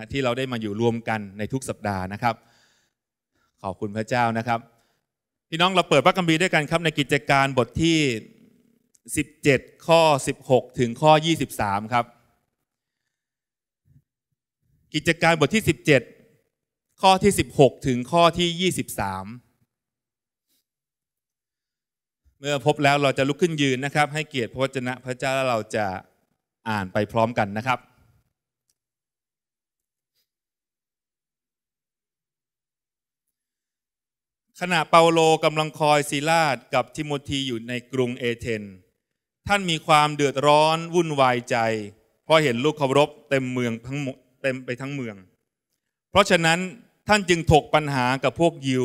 ะที่เราได้มาอยู่รวมกันในทุกสัปดาห์นะครับ ขอบคุณพระเจ้านะครับ พี่น้องเราเปิดพระคัมภีร์ด้วยกันครับในกิจการบทที่ 17 ข้อ 16 ถึงข้อ 23 ครับ กิจการบทที่ 17 ข้อที่ 16 ถึงข้อที่ 23 เมื่อพบแล้วเราจะลุกขึ้นยืนนะครับ ให้เกียรติพระวจนะ พระเจ้าเราจะอ่านไปพร้อมกันนะครับขณะเปาโลกำลังคอยซีลาดกับทิโมธีอยู่ในกรุงเอเธนท่านมีความเดือดร้อนวุ่นวายใจ เพราะเห็นลูกเคารพเต็มเมืองทั้งเต็มไปทั้งเมือง เพราะฉะนั้นท่านจึงถกปัญหากับพวกยิว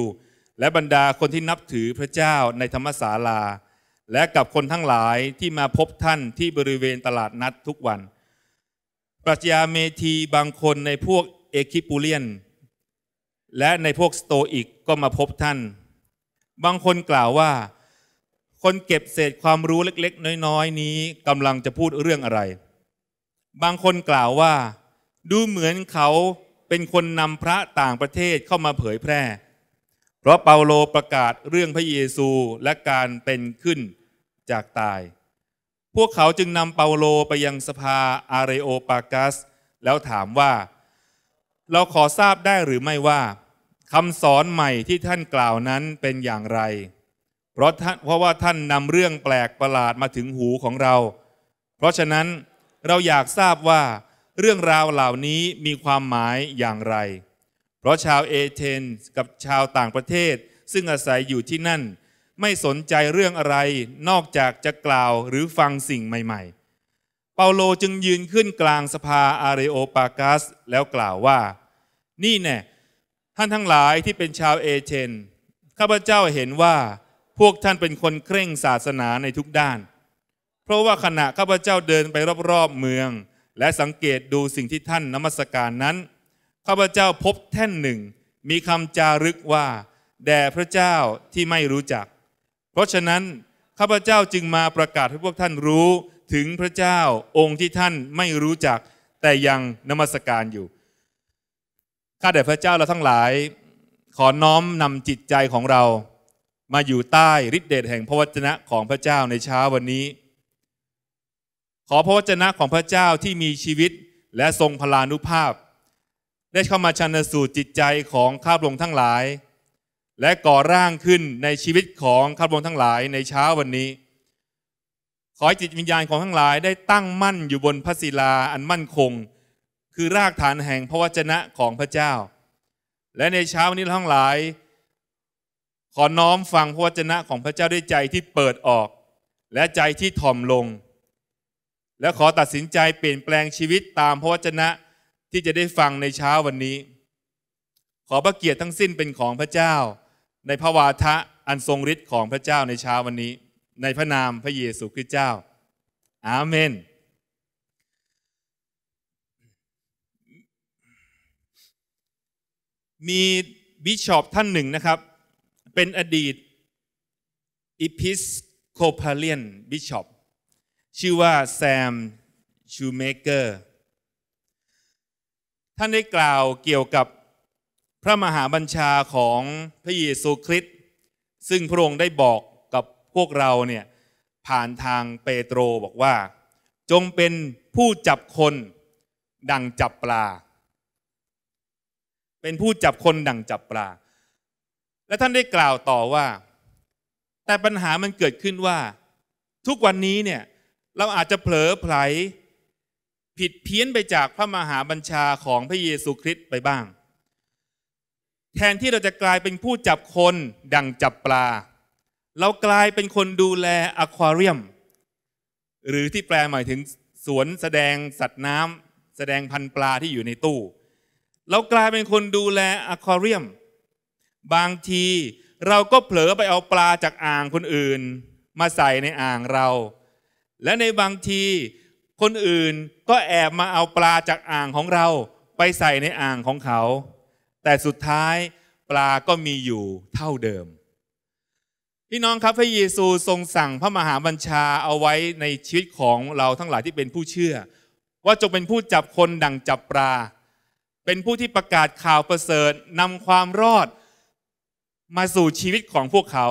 และบรรดาคนที่นับถือพระเจ้าในธรรมศาลา และกับคนทั้งหลายที่มาพบท่านที่บริเวณตลาดนัดทุกวัน ปรัชญาเมธีบางคนในพวกเอคิปูเลียนและในพวกสโตอิกก็มาพบท่าน บางคนกล่าวว่า คนเก็บเศษความรู้เล็กๆ น้อย ๆ นี้กำลังจะพูดเรื่องอะไร บางคนกล่าวว่า ดูเหมือนเขาเป็นคนนำพระต่างประเทศเข้ามาเผยแพร่ เพราะเปาโลประกาศเรื่องพระเยซูและการเป็นขึ้นจากตาย พวกเขาจึงนำเปาโลไปยังสภาอาเรโอปากัส แล้วถามว่า เราขอทราบได้หรือไม่ว่าคำสอนใหม่ที่ท่านกล่าวนั้นเป็นอย่างไร เพราะท่านเพราะว่าท่านนำเรื่องแปลกประหลาดมาถึงหูของเรา เพราะฉะนั้นเราอยากทราบว่า เรื่องราวเหล่านี้มีความหมายอย่างไร เพราะชาวเอเธนส์กับชาวต่างประเทศซึ่งอาศัยอยู่ที่นั่น ไม่สนใจเรื่องอะไรนอกจากจะกล่าวหรือฟังสิ่งใหม่ ๆ เปาโลจึงยืนขึ้นกลางสภาอารรโอปากัสแล้วกล่าวว่า นี่แน่ท่านทั้งหลายที่เป็นชาวเอเชนข้าพเจ้าเห็นว่าพวกท่านเป็นคนเคร่งศาสนาในทุกด้าน เพราะว่าขณะข้าพเจ้าเดินไปรอบๆเมือง และสังเกตดูสิ่งที่ท่านนมัสการนั้นข้าพเจ้าพบแท่นหนึ่งมีคำจารึกว่าแด่พระเจ้าที่ไม่รู้จัก เพราะฉะนั้นข้าพเจ้าจึงมาประกาศให้พวกท่านรู้ถึงพระเจ้าองค์ที่ท่านไม่รู้จักแต่ยังนมัสการอยู่ข้าแต่พระเจ้าเราทั้งหลาย ขอน้อมนำจิตใจของเรา มาอยู่ใต้ฤทธิเดชแห่งพระวจนะของพระเจ้าในเช้าวันนี้ ขอพระวจนะของพระเจ้าที่มีชีวิตและทรงพลานุภาพ ได้เข้ามาชันสูตรจิตใจของข้าพระองค์ทั้งหลาย และก่อร่างขึ้นในชีวิตของข้าพระองค์ทั้งหลายในเช้าวันนี้ ขอจิตวิญญาณของทั้งหลายได้ตั้งมั่นอยู่บนพระศิลาอันมั่นคงคือรากฐานแห่งพระวจนะของพระเจ้า และในเช้านี้ทั้งหลาย ขอน้อมฟังพระวจนะของพระเจ้าด้วยใจที่เปิดออก และใจที่ถ่อมลง และขอตัดสินใจเปลี่ยนแปลงชีวิตตามพระวจนะที่จะได้ฟังในเช้าวันนี้ ขอพระเกียรติทั้งสิ้นเป็นของพระเจ้า ในพระวาทะอันทรงฤทธิ์ของพระเจ้าในเช้าวันนี้ ในพระนามพระเยซูคริสต์เจ้า อาเมนมีบิชอปท่านหนึ่งนะครับ เป็นอดีต อิพิสโคพาเลียนบิชอปชื่อว่าแซมชูเมเกอร์ ท่านได้กล่าวเกี่ยวกับพระมหาบัญชาของพระเยซูคริสต์ซึ่งพระองค์ได้บอกกับพวกเราเนี่ย ผ่านทางเปโตรบอกว่า จงเป็นผู้จับคนดังจับปลาเป็นผู้จับคนดั่งจับปลา และท่านได้กล่าวต่อว่า แต่ปัญหามันเกิดขึ้นว่า ทุกวันนี้เนี่ย เราอาจจะเผลอไผล ผิดเพี้ยนไปจากพระมหาบัญชาของพระเยซูคริสต์ไปบ้าง แทนที่เราจะกลายเป็นผู้จับคนดั่งจับปลา เรากลายเป็นคนดูแลอควาเรียม หรือที่แปลหมายถึงสวนแสดงสัตว์น้ำแสดงพันปลาที่อยู่ในตู้เรากลายเป็นคนดูแลอะควาเรียม บางทีเราก็เผลอไปเอาปลาจากอ่างคนอื่น มาใส่ในอ่างเรา และในบางทีคนอื่นก็แอบมาเอาปลาจากอ่างของเราไปใส่ในอ่างของเขา แต่สุดท้ายปลาก็มีอยู่เท่าเดิม พี่น้องครับพระเยซูทรงสั่งพระมหาบัญชาเอาไว้ในชีวิตของเราทั้งหลายที่เป็นผู้เชื่อ ว่าจงเป็นผู้จับคนดังจับปลาเป็นผู้ที่ประกาศข่าวประเสริฐนำความรอด มาสู่ชีวิตของพวกเขา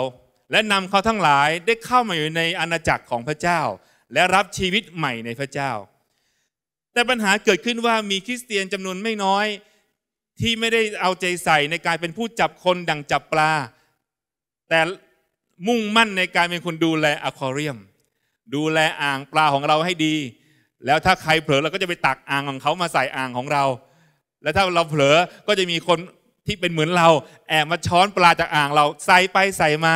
และนำเขาทั้งหลายได้เข้ามาอยู่ในอาณาจักรของพระเจ้า และรับชีวิตใหม่ในพระเจ้า แต่ปัญหาเกิดขึ้นว่ามีคริสเตียนจำนวนไม่น้อยที่ไม่ได้เอาใจใส่ในการเป็นผู้จับคนดังจับปลา แต่มุ่งมั่นในการเป็นคนดูแลอะควาเรียม ดูแลอ่างปลาของเราให้ดี แล้วถ้าใครเผลอเราก็จะไปตักอ่างของเขามาใส่อ่างของเราแล้วถ้าเราเผลอ ก็จะมีคนที่เป็นเหมือนเราแอบมาช้อนปลาจากอ่างเราใส่ไปใส่มา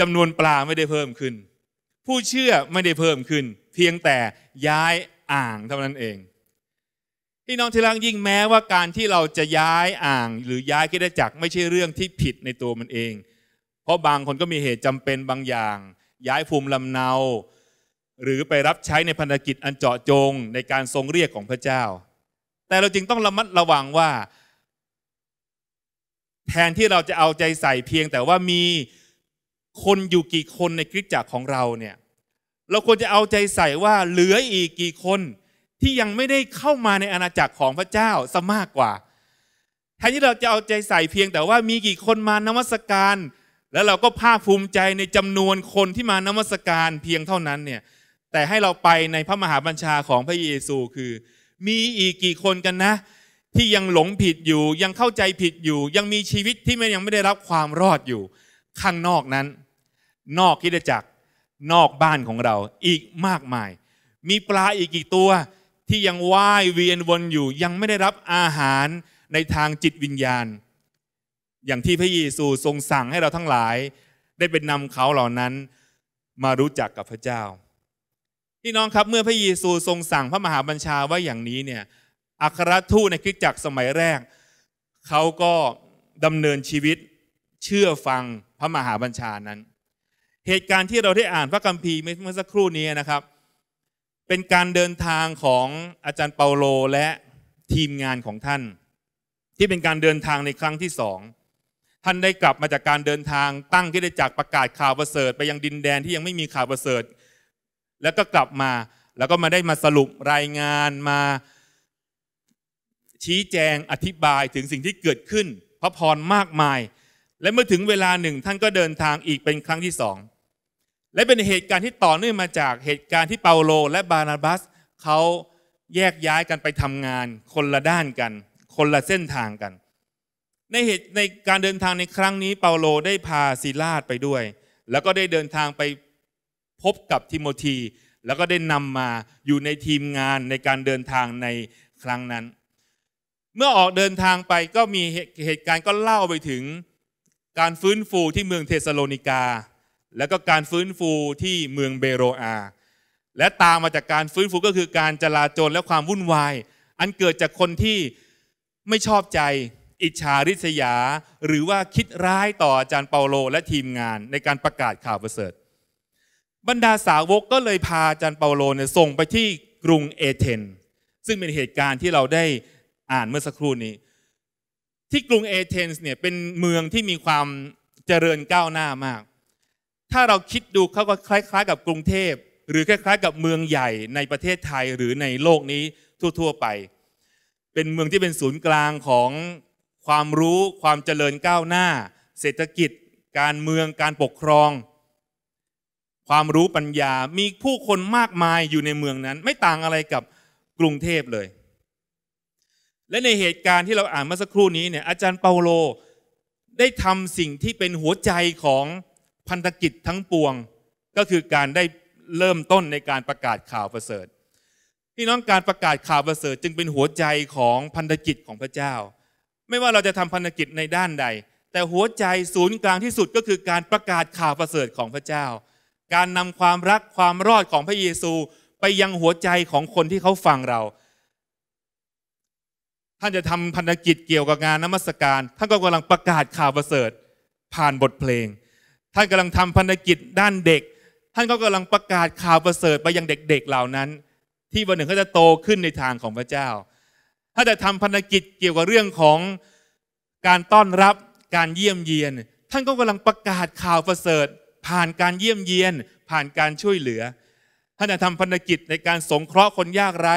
จำนวนปลาไม่ได้เพิ่มขึ้น ผู้เชื่อไม่ได้เพิ่มขึ้นเพียงแต่ย้ายอ่างเท่านั้นเองพี่น้องที่รักยิ่งแม้ว่าการที่เราจะย้ายอ่างหรือย้ายคิดจักไม่ใช่เรื่องที่ผิดในตัวมันเอง เพราะบางคนก็มีเหตุจำเป็นบางอย่าง ย้ายภูมิลำเนา หรือไปรับใช้ในพันธกิจอันเจาะจงในการทรงเรียกของพระเจ้าแต่เราจึงต้องระมัดระวังว่า แทนที่เราจะเอาใจใส่เพียงแต่ว่ามีคนอยู่กี่คนในคริสตจักรของเราเนี่ย เราควรจะเอาใจใส่ว่าเหลืออีกกี่คนที่ยังไม่ได้เข้ามาในอาณาจักรของพระเจ้าซะมากกว่า แทนที่เราจะเอาใจใส่เพียงแต่ว่ามีกี่คนมานมัสการ แล้วเราก็ภาคภูมิใจในจำนวนคนที่มานมัสการเพียงเท่านั้นเนี่ย แต่ให้เราไปในพระมหาบัญชาของพระเยซูคือมีอีกกี่คนกันนะ ที่ยังหลงผิดอยู่ยังเข้าใจผิดอยู่ ยังมีชีวิตที่ไม่ยังไม่ได้รับความรอดอยู่ข้างนอกนั้น นอกคิดจักรนอกบ้านของเราอีกมากมาย มีปลาอีกกี่ตัวที่ยังว่ายเวียนวนอยู่ยังไม่ได้รับอาหารในทางจิตวิญญาณ อย่างที่พระเยซูทรงสั่งให้เราทั้งหลาย ได้เป็นนำเขาเหล่านั้นมารู้จักกับพระเจ้าพี่น้องครับเมื่อพระเยซูทรงสั่งพระมหาบัญชาว่าอย่างนี้เนี่ยอัครทูตในคริสตจักรสมัยแรกเขาก็ดำเนินชีวิตเชื่อฟังพระมหาบัญชานั้น เหตุการณ์ที่เราได้อ่านพระคัมภีร์เมื่อสักครู่นี้นะครับ เป็นการเดินทางของอาจารย์เปาโลและทีมงานของท่าน ที่เป็นการเดินทางในครั้งที่สองท่านได้กลับมาจากการเดินทางตั้งที่ได้จากประกาศข่าวประเสริฐไปยังดินแดนที่ยังไม่มีข่าวประเสริฐแล้วก็กลับมาแล้วก็มาได้มาสรุปรายงานมา ชี้แจงอธิบายถึงสิ่งที่เกิดขึ้นพระพรมากมาย และเมื่อถึงเวลาหนึ่ง ท่านก็เดินทางอีกเป็นครั้งที่สองและเป็นเหตุการณ์ที่ต่อเนื่องมาจากเหตุการณ์ที่เปาโลและบานาบัสเขาแยกย้ายกันไปทำงาน คนละด้านกัน คนละเส้นทางกัน ในเหตุในการเดินทางในครั้งนี้เปาโลได้พาซีลาดไปด้วย แล้วก็ได้เดินทางไปพบกับทิโมธีแล้วก็ได้นำมาอยู่ในทีมงานในการเดินทางในครั้งนั้น เมื่อออกเดินทางไปก็มีเหตุการณ์ก็เล่าไปถึง การฟื้นฟูที่เมืองเทสโลนิกา แล้วก็การฟื้นฟูที่เมืองเบโรอา และตามมาจากการฟื้นฟูก็คือการจลาจลและความวุ่นวายอันเกิดจากคนที่ไม่ชอบใจอิจฉาริษยา หรือว่าคิดร้ายต่ออาจารย์เปาโลและทีมงานในการประกาศข่าวประเสริฐบรรดาสาวกก็เลยพาจันเปาโลเนี่ยส่งไปที่กรุงเอเธนซึ่งเป็นเหตุการณ์ที่เราได้อ่านเมื่อสักครู่นี้ ที่กรุงเอเธนส์เนี่ยเป็นเมืองที่มีความเจริญก้าวหน้ามาก ถ้าเราคิดดูเขาก็คล้ายๆ กับกรุงเทพหรือคล้ายๆกับเมืองใหญ่ในประเทศไทยหรือในโลกนี้ทั่วๆไป เป็นเมืองที่เป็นศูนย์กลางของความรู้ความเจริญก้าวหน้า เศรษฐกิจการเมืองการปกครองความรู้ปัญญามีผู้คนมากมายอยู่ในเมืองนั้น ไม่ต่างอะไรกับกรุงเทพเลย และในเหตุการณ์ที่เราอ่านเมื่อสักครู่นี้เนี่ยอาจารย์เปาโล ได้ทำสิ่งที่เป็นหัวใจของพันธกิจทั้งปวง ก็คือการได้เริ่มต้นในการประกาศข่าวประเสริฐพี่น้องการประกาศข่าวประเสริฐจึงเป็นหัวใจของพันธกิจของพระเจ้า ไม่ว่าเราจะทำพันธกิจในด้านใด แต่หัวใจศูนย์กลางที่สุดก็คือการประกาศข่าวประเสริฐของพระเจ้าการนำความรักความรอดของพระเยซูไปยังหัวใจของคนที่เขาฟังเรา ท่านจะทำพันธกิจเกี่ยวกับงานนมัสการ ท่านก็กำลังประกาศข่าวประเสริฐผ่านบทเพลง ท่านกำลังทำพันธกิจด้านเด็ก ท่านก็กำลังประกาศข่าวประเสริฐไปยังเด็กๆเหล่านั้น ที่วันหนึ่งเขาจะโตขึ้นในทางของพระเจ้า ท่านจะทำพันธกิจเกี่ยวกับเรื่องของการต้อนรับการเยี่ยมเยียน ท่านก็กำลังประกาศข่าวประเสริฐผ่านการเยี่ยมเยียนผ่านการช่วยเหลือ ท่านทำพันธกิจในการสงเคราะห์คนยากไร้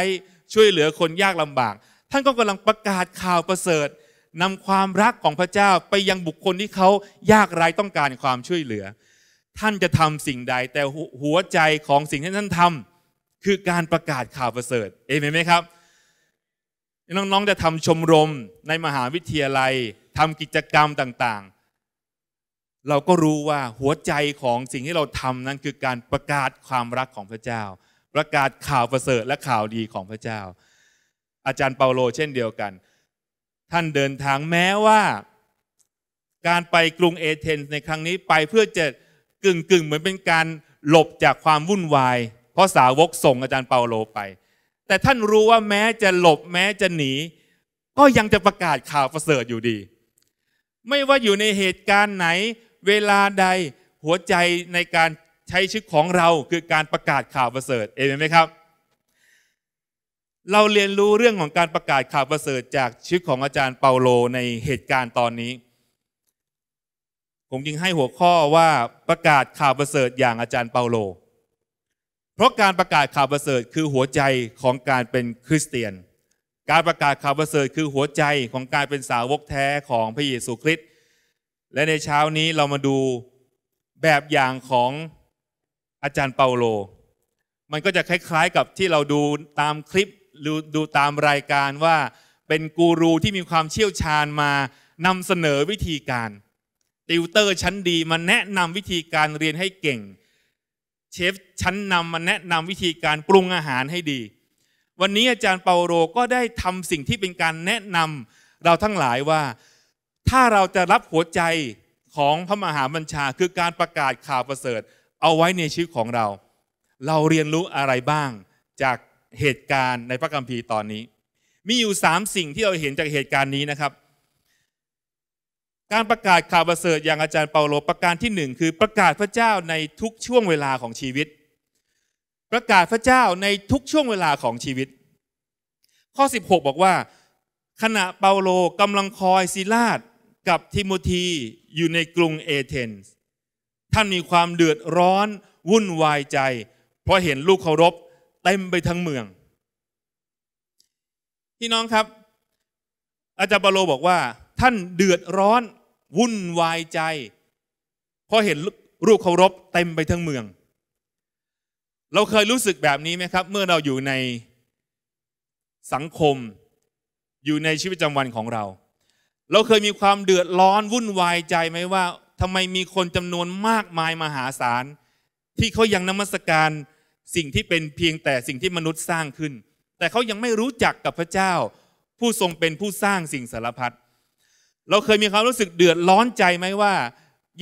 ช่วยเหลือคนยากลำบาก ท่านก็กำลังประกาศข่าวประเสริฐ นำความรักของพระเจ้าไปยังบุคคลที่เขายากไร้ต้องการความช่วยเหลือ ท่านจะทำสิ่งใดแต่หัวใจของสิ่งที่ท่านทำคือการประกาศข่าวประเสริฐเอเมนไหมครับน้องๆจะทำชมรมในมหาวิทยาลัย ทำกิจกรรมต่างๆเราก็รู้ว่าหัวใจของสิ่งที่เราทำนั้นคือการประกาศความรักของพระเจ้า ประกาศข่าวประเสริฐและข่าวดีของพระเจ้า อาจารย์เปาโลเช่นเดียวกัน ท่านเดินทางแม้ว่า การไปกรุงเอเธนส์ในครั้งนี้ไปเพื่อจะ กึ่งๆเหมือนเป็นการหลบจากความวุ่นวายเพราะสาวกส่งอาจารย์เปาโลไป แต่ท่านรู้ว่าแม้จะหลบแม้จะหนี ก็ยังจะประกาศข่าวประเสริฐอยู่ดี ไม่ว่าอยู่ในเหตุการณ์ไหนเวลาใด หัวใจในการใช้ชีวิตของเราคือการประกาศข่าวประเสริฐเองไหมครับ เราเรียนรู้เรื่องของการประกาศข่าวประเสริฐจากชีวิตของอาจารย์เปาโลในเหตุการณ์ตอนนี้ผมจึงให้หัวข้อว่าประกาศข่าวประเสริฐอย่างอาจารย์เปาโล เพราะการประกาศข่าวประเสริฐคือหัวใจของการเป็นคริสเตียน การประกาศข่าวประเสริฐคือหัวใจของการเป็นสาวกแท้ของพระเยซูคริสต์และในเช้านี้เรามาดูแบบอย่างของอาจารย์เปาโล มันก็จะคล้ายๆกับที่เราดูตามคลิปดูดูตามรายการว่าเป็นกูรูที่มีความเชี่ยวชาญมานำเสนอวิธีการติวเตอร์ชั้นดีมาแนะนำวิธีการเรียนให้เก่งเชฟชั้นนำมาแนะนำวิธีการปรุงอาหารให้ดี วันนี้อาจารย์เปาโลก็ได้ทำสิ่งที่เป็นการแนะนำเราทั้งหลายว่าถ้าเราจะรับหัวใจของพระมหาบัญชาคือการประกาศข่าวประเสริฐเอาไว้ในชีวิตของเรา เราเรียนรู้อะไรบ้างจากเหตุการณ์ในพระคัมภีร์ตอนนี้ มีอยู่สามสิ่งที่เราเห็นจากเหตุการณ์นี้นะครับการประกาศข่าวประเสริฐ อย่างอาจารย์เปาโลประการที่หนึ่งคือประกาศพระเจ้าในทุกช่วงเวลาของชีวิต ประกาศพระเจ้าในทุกช่วงเวลาของชีวิต ข้อ 16 บอกว่า ขณะเปาโลกำลังคอยซีลาดกับทิโมธีอยู่ในกรุงเอเธนส์ท่านมีความเดือดร้อนวุ่นวายใจ เพราะเห็นลูกเคารพเต็มไปทั้งเมืองพี่น้องครับ อาจารย์บาโลบอกว่า ท่านเดือดร้อนวุ่นวายใจเพราะเห็นลูกเคารพเต็มไปทั้งเมือง เราเคยรู้สึกแบบนี้ไหมครับ เมื่อเราอยู่ในสังคมอยู่ในชีวิตประจำวันของเราเราเคยมีความเดือดร้อนวุ่นวายใจไหมว่าทำไมมีคนจำนวนมากมายมหาศาลที่เขายังนมัสการสิ่งที่เป็นเพียงแต่สิ่งที่มนุษย์สร้างขึ้น แต่เขายังไม่รู้จักกับพระเจ้า ผู้ทรงเป็นผู้สร้างสิ่งสารพัดเราเคยมีความรู้สึกเดือดร้อนใจไหมว่า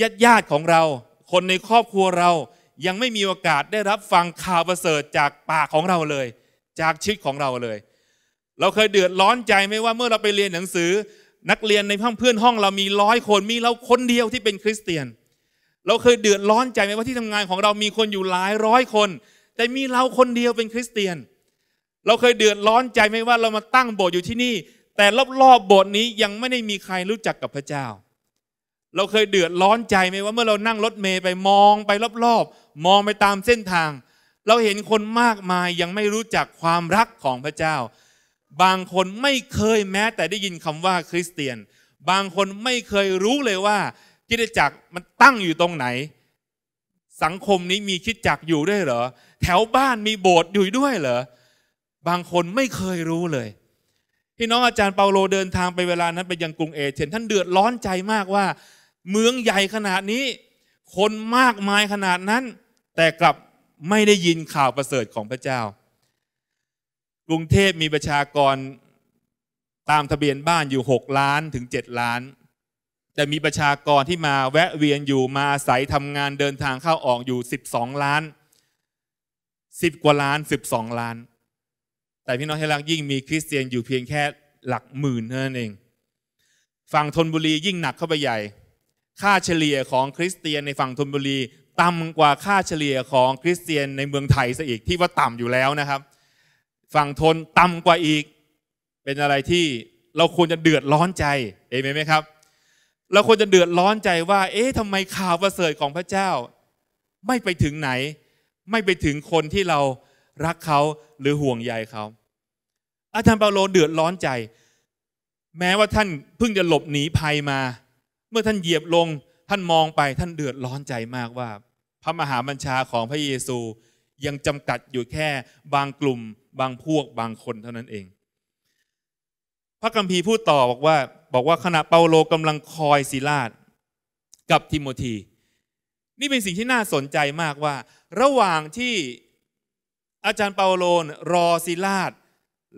ญาติญาติของเรา คนในครอบครัวเรายังไม่มีโอกาสได้รับฟังข่าวประเสริฐจากปากของเราเลย จากชีวิตของเราเลย เราเคยเดือดร้อนใจไหมว่าเมื่อเราไปเรียนหนังสือนักเรียนในห้องเพื่อนห้องเรามีร้อยคนมีเราคนเดียวที่เป็นคริสเตียน เราเคยเดือดร้อนใจไหมว่าที่ทำงานของเรามีคนอยู่หลายร้อยคน แต่มีเราคนเดียวเป็นคริสเตียน เราเคยเดือดร้อนใจไหมว่าเรามาตั้งโบสถ์อยู่ที่นี่ แต่รอบๆโบสถ์นี้ยังไม่ได้มีใครรู้จักกับพระเจ้า เราเคยเดือดร้อนใจไหมว่าเมื่อเรานั่งรถเมย์ไปมองไปรอบๆมองไปตามเส้นทาง เราเห็นคนมากมายยังไม่รู้จักความรักของพระเจ้าบางคนไม่เคยแม้แต่ได้ยินคำว่าคริสเตียน บางคนไม่เคยรู้เลยว่าคิดจักรมันตั้งอยู่ตรงไหน สังคมนี้มีคิดจักรอยู่ด้วยเหรอ แถวบ้านมีโบสถ์อยู่ด้วยเหรอบางคนไม่เคยรู้เลยพี่น้องอาจารย์เปาโลเดินทางไปเวลานั้นไปยังกรุงเอเธนท่านเดือดร้อนใจมากว่า เมืองใหญ่ขนาดนี้ คนมากมายขนาดนั้น แต่กลับไม่ได้ยินข่าวประเสริฐของพระเจ้ากรุงเทพมีประชากรตามทะเบียนบ้านอยู่ 6 ล้านถึง 7 ล้าน แต่มีประชากรที่มาแวะเวียนอยู่มาอาศัยทำงานเดินทางเข้าออกอยู่ 12 ล้าน 10 กว่าล้าน 12 ล้าน แต่พี่น้องที่รักยิ่งมีคริสเตียนอยู่เพียงแค่หลักหมื่นเท่านั้นเองฝั่งธนบุรียิ่งหนักเข้าไปใหญ่ ค่าเฉลี่ยของคริสเตียนในฝั่งธนบุรีต่ำกว่าค่าเฉลี่ยของคริสเตียนในเมืองไทยซะอีกที่ว่าต่ำอยู่แล้วนะครับฝั่งทนต่ำกว่าอีก เป็นอะไรที่เราควรจะเดือดร้อนใจเอเมนไหมครับเราควรจะเดือดร้อนใจว่า เอ๊ะทำไมข่าวประเสริฐของพระเจ้าไม่ไปถึงไหน ไม่ไปถึงคนที่เรารักเขาหรือห่วงใยเขาอาจารย์เปาโลเดือดร้อนใจ แม้ว่าท่านเพิ่งจะหลบหนีภัยมา เมื่อท่านเหยียบลงท่านมองไปท่านเดือดร้อนใจมากว่า พระมหาบัญชาของพระเยซูยังจำกัดอยู่แค่บางกลุ่มบางพวกบางคนเท่านั้นเอง พระกัมพีพูดต่อ บอกว่าบอกว่าขณะเปาโลกำลังคอยศิลาดกับทิโมธีนี่เป็นสิ่งที่น่าสนใจมากว่า ระหว่างที่อาจารย์เปาโลรอศิลาด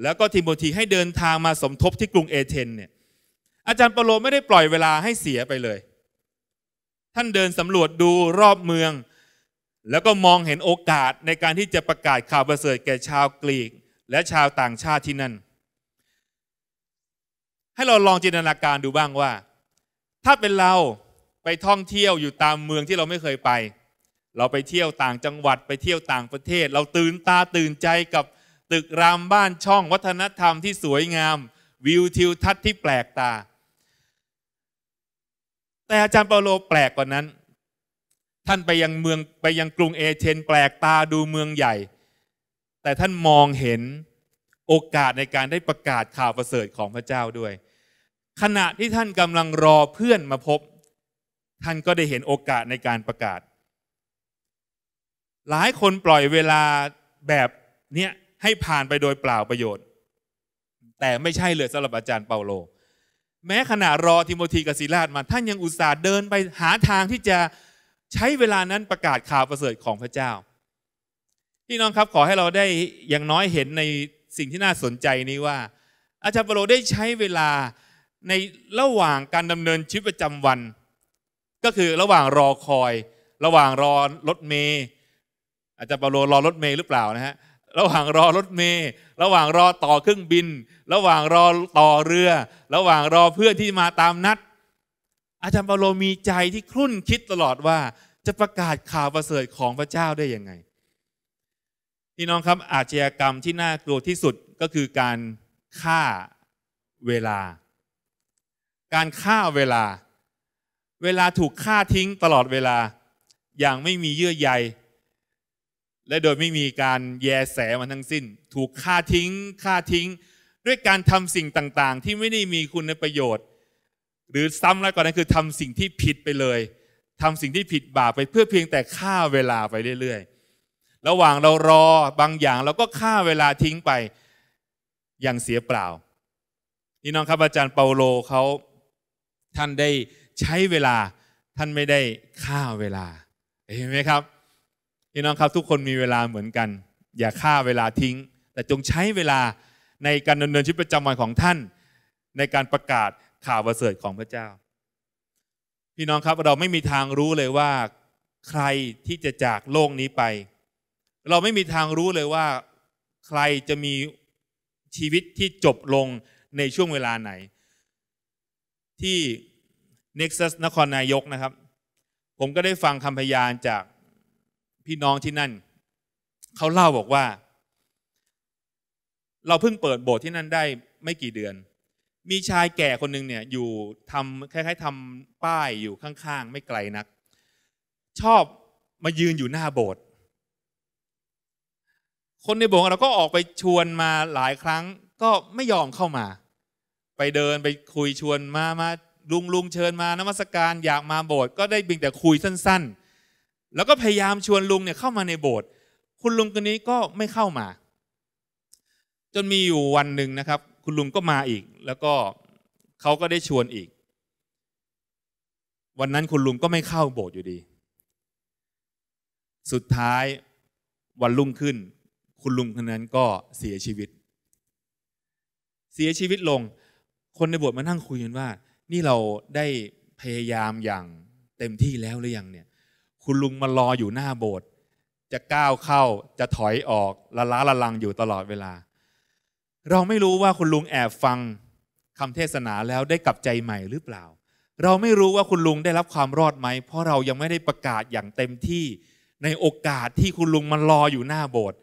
แล้วก็ทิโมธีให้เดินทางมาสมทบที่กรุงเอเธนเนี่ยอาจารย์เปาโลไม่ได้ปล่อยเวลาให้เสียไปเลย ท่านเดินสำรวจดูรอบเมืองแล้วก็มองเห็นโอกาสในการที่จะประกาศข่าวประเสริฐแก่ชาวกรีกและชาวต่างชาติที่นั่น ให้เราลองจินตนาการดูบ้างว่า ถ้าเป็นเราไปท่องเที่ยวอยู่ตามเมืองที่เราไม่เคยไป เราไปเที่ยวต่างจังหวัดไปเที่ยวต่างประเทศ เราตื่นตาตื่นใจกับตึกรามบ้านช่องวัฒนธรรมที่สวยงาม วิวทิวทัศน์ที่แปลกตา แต่อาจารย์เปาโลแปลกกว่านั้นท่านไปยังเมืองไปยังกรุงเอเธนแปลกตาดูเมืองใหญ่ แต่ท่านมองเห็นโอกาสในการได้ประกาศข่าวประเสริฐของพระเจ้าด้วย ขณะที่ท่านกำลังรอเพื่อนมาพบ ท่านก็ได้เห็นโอกาสในการประกาศ หลายคนปล่อยเวลาแบบเนี้ยให้ผ่านไปโดยเปล่าประโยชน์ แต่ไม่ใช่เลยสำหรับอาจารย์เปาโลแม้ขณะรอ ทิโมธีกับศิลาดมา ท่านยังอุตส่าห์เดินไปหาทางที่จะใช้เวลานั้นประกาศข่าวประเสริฐของพระเจ้าพี่น้องครับขอให้เราได้อย่างน้อยเห็นในสิ่งที่น่าสนใจนี้ว่า อาจารย์เปโลได้ใช้เวลาในระหว่างการดำเนินชีวิตประจำวัน ก็คือระหว่างรอคอย ระหว่างรอรถเมย์อาจารย์เปโลรอรถเมย์หรือเปล่านะฮะระหว่างรอรถเมย์ระหว่างรอต่อเครื่องบิน ระหว่างรอต่อเรือระหว่างรอเพื่อนที่มาตามนัดอาจารย์เปาโลมีใจที่ครุ่นคิดตลอดว่าจะประกาศข่าวประเสริฐของพระเจ้าได้ยังไงพี่น้องครับ อาชญากรรมที่น่ากลัวที่สุดก็คือการฆ่าเวลา การฆ่าเวลา เวลาถูกฆ่าทิ้งตลอดเวลา อย่างไม่มีเยื่อใยและโดยไม่มีการแยแสมันทั้งสิ้น ถูกฆ่าทิ้งฆ่าทิ้ง ด้วยการทำสิ่งต่างๆ ที่ไม่ได้มีคุณประโยชน์หรือซ้ำแล้วก่อนั้นคือทำสิ่งที่ผิดไปเลย ทำสิ่งที่ผิดบาปไปเพื่อเพียงแต่ฆ่าเวลาไปเรื่อยๆ ระหว่างเรารอบางอย่างเราก็ฆ่าเวลาทิ้งไปอย่างเสียเปล่านี่น้องครับอาจารย์เปาโลเขาท่านได้ใช้เวลาท่านไม่ได้ฆ่าเวลา เห็นไหมครับพี่น้องครับทุกคนมีเวลาเหมือนกัน อย่าฆ่าเวลาทิ้ง แต่จงใช้เวลาในการดำเนินชีวิตประจำวันของท่านในการประกาศข่าวประเสริฐของพระเจ้า พี่น้องครับเราไม่มีทางรู้เลยว่าใครที่จะจากโลกนี้ไป เราไม่มีทางรู้เลยว่า ใครจะมีชีวิตที่จบลงในช่วงเวลาไหน ที่เน็กซัสนครนายกนะครับ ผมก็ได้ฟังคำพยานจากพี่น้องที่นั่น เขาเล่าบอกว่า เราเพิ่งเปิดโบสถ์ที่นั่นได้ไม่กี่เดือนมีชายแก่คนหนึ่งเนี่ยอยู่ทำคล้ายๆทำป้ายอยู่ข้างๆ ไม่ไกลนัก ชอบมายืนอยู่หน้าโบสถ์คนในโบสถ์เราก็ออกไปชวนมาหลายครั้งก็ไม่ยอมเข้ามา ไปเดินไปคุยชวนมามาลุงลุงเชิญมานมัสการอยากมาโบสถ์ก็ได้เพียงแต่คุยสั้นๆ แล้วก็พยายามชวนลุงเนี่ยเข้ามาในโบสถ์คุณลุงคนนี้ก็ไม่เข้ามา จนมีอยู่วันหนึ่งนะครับคุณลุงก็มาอีกแล้วก็เขาก็ได้ชวนอีก วันนั้นคุณลุงก็ไม่เข้าโบสถ์อยู่ดี สุดท้ายวันรุ่งขึ้น คุณลุงคนนั้นก็เสียชีวิต เสียชีวิตลง คนในโบสถ์มานั่งคุยกันว่า นี่เราได้พยายามอย่างเต็มที่แล้วหรือยังเนี่ย คุณลุงมารออยู่หน้าโบสถ์จะก้าวเข้าจะถอยออกละล้าละลังอยู่ตลอดเวลาเราไม่รู้ว่าคุณลุงแอบฟังคำเทศนาแล้วได้กลับใจใหม่หรือเปล่า เราไม่รู้ว่าคุณลุงได้รับความรอดไหม เพราะเรายังไม่ได้ประกาศอย่างเต็มที่ในโอกาสที่คุณลุงมันรออยู่หน้าโบสถ์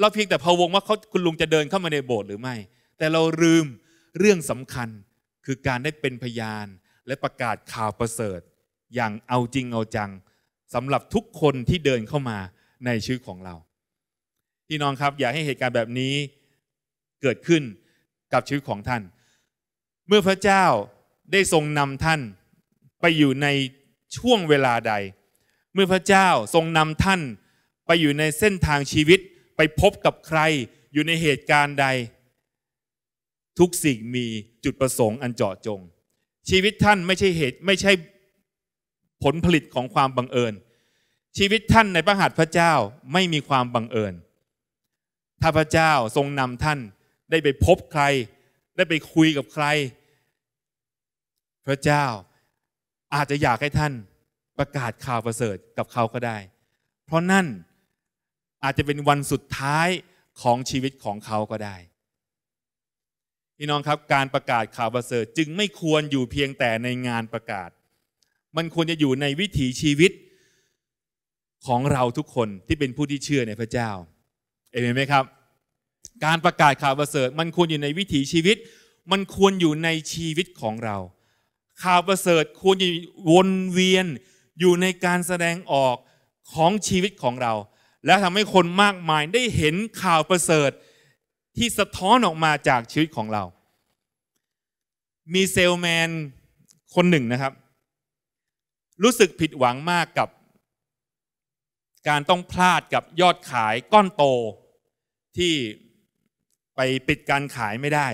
เราเพียงแต่พะวงว่าเขาคุณลุงจะเดินเข้ามาในโบสถ์หรือไม่ แต่เราลืมเรื่องสำคัญคือการได้เป็นพยานและประกาศข่าวประเสริฐ อย่างเอาจริงเอาจังสำหรับทุกคนที่เดินเข้ามาในชีวิตของเราพี่น้องครับอย่าให้เหตุการณ์แบบนี้เกิดขึ้นกับชีวิตของท่าน เมื่อพระเจ้าได้ทรงนำท่านไปอยู่ในช่วงเวลาใด เมื่อพระเจ้าทรงนำท่านไปอยู่ในเส้นทางชีวิต ไปพบกับใคร อยู่ในเหตุการณ์ใด ทุกสิ่งมีจุดประสงค์อันเจาะจง ชีวิตท่านไม่ใช่เหตุ ไม่ใช่ผลผลิตของความบังเอิญ ชีวิตท่านในพระหัตถ์พระเจ้าไม่มีความบังเอิญ ถ้าพระเจ้าทรงนำท่านได้ไปพบใคร ได้ไปคุยกับใคร พระเจ้าอาจจะอยากให้ท่านประกาศข่าวประเสริฐกับเขาก็ได้ เพราะนั่น อาจจะเป็นวันสุดท้ายของชีวิตของเขาก็ได้ พี่น้องครับการประกาศข่าวประเสริฐจึงไม่ควรอยู่เพียงแต่ในงานประกาศ มันควรจะอยู่ในวิถีชีวิตของเราทุกคนที่เป็นผู้ที่เชื่อในพระเจ้าเอเมนไหมครับการประกาศข่าวประเสริฐมันควรอยู่ในวิถีชีวิต มันควรอยู่ในชีวิตของเรา ข่าวประเสริฐควรวนเวียนอยู่ในการแสดงออกของชีวิตของเรา และทำให้คนมากมายได้เห็นข่าวประเสริฐที่สะท้อนออกมาจากชีวิตของเรา มีเซลแมน คนหนึ่งนะครับ รู้สึกผิดหวังมากกับ การต้องพลาดกับยอดขายก้อนโตที่ไปปิดการขายไม่ได้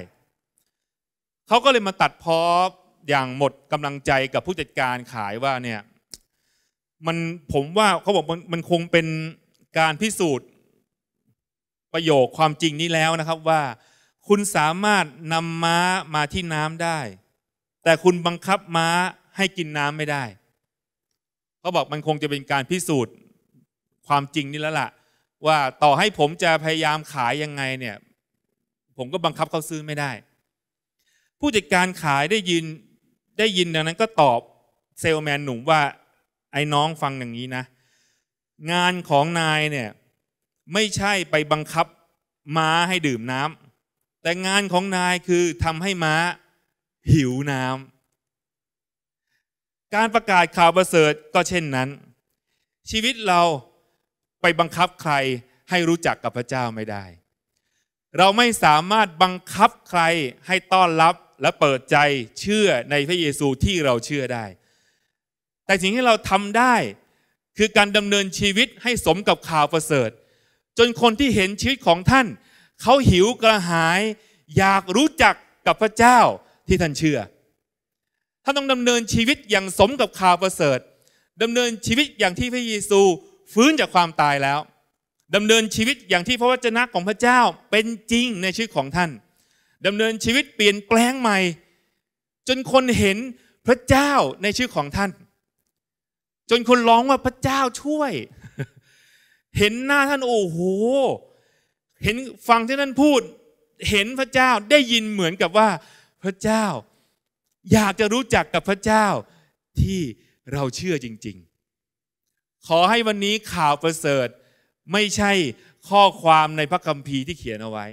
เขาก็เลยมาตัดพ้ออย่างหมดกำลังใจกับผู้จัดการขายว่าเนี่ย มันผมว่าเขาบอกมันมันคงเป็นการพิสูจน์ประโยคความจริงนี้แล้วนะครับว่าคุณสามารถนำม้ามาที่น้ำได้ แต่คุณบังคับม้าให้กินน้ำไม่ได้เขาบอกมันคงจะเป็นการพิสูจน์ความจริงนี่แล้วล่ะ ว่าต่อให้ผมจะพยายามขายยังไงเนี่ยผมก็บังคับเขาซื้อไม่ได้ ผู้จัดการขายได้ยินได้ยินดังนั้นก็ตอบเซลแมนหนุ่มว่าไอ้น้องฟังอย่างนี้นะ งานของนายเนี่ย ไม่ใช่ไปบังคับม้าให้ดื่มน้ำแต่งานของนายคือทำให้ม้า หิวน้ำการประกาศข่าวประเสริฐก็เช่นนั้น ชีวิตเราไปบังคับใครให้รู้จักกับพระเจ้าไม่ได้เราไม่สามารถบังคับใครให้ต้อนรับและเปิดใจเชื่อในพระเยซูที่เราเชื่อได้ แต่สิ่งที่เราทำได้คือการดำเนินชีวิตให้สมกับข่าวประเสริฐจนคนที่เห็นชีวิตของท่านเขาหิวกระหายอยากรู้จักกับพระเจ้าที่ท่านเชื่อ ท่านต้องดำเนินชีวิตอย่างสมกับข่าวประเสริฐดำเนินชีวิตอย่างที่พระเยซูฟื้นจากความตายแล้วดำเนินชีวิตอย่างที่พระวจนะของพระเจ้าเป็นจริงในชีวิตของท่านดำเนินชีวิตเปลี่ยนแปลงใหม่ จนคนเห็นพระเจ้าในชื่อของท่าน จนคนร้องว่าพระเจ้าช่วย เห็นหน้าท่านโอ้โหเห็นฟังที่ท่านพูด เห็นพระเจ้าได้ยินเหมือนกับว่าพระเจ้า อยากจะรู้จักกับพระเจ้าที่เราเชื่อจริง ๆ ขอให้วันนี้ข่าวประเสริฐไม่ใช่ข้อความในพระคัมภีร์ที่เขียนเอาไว้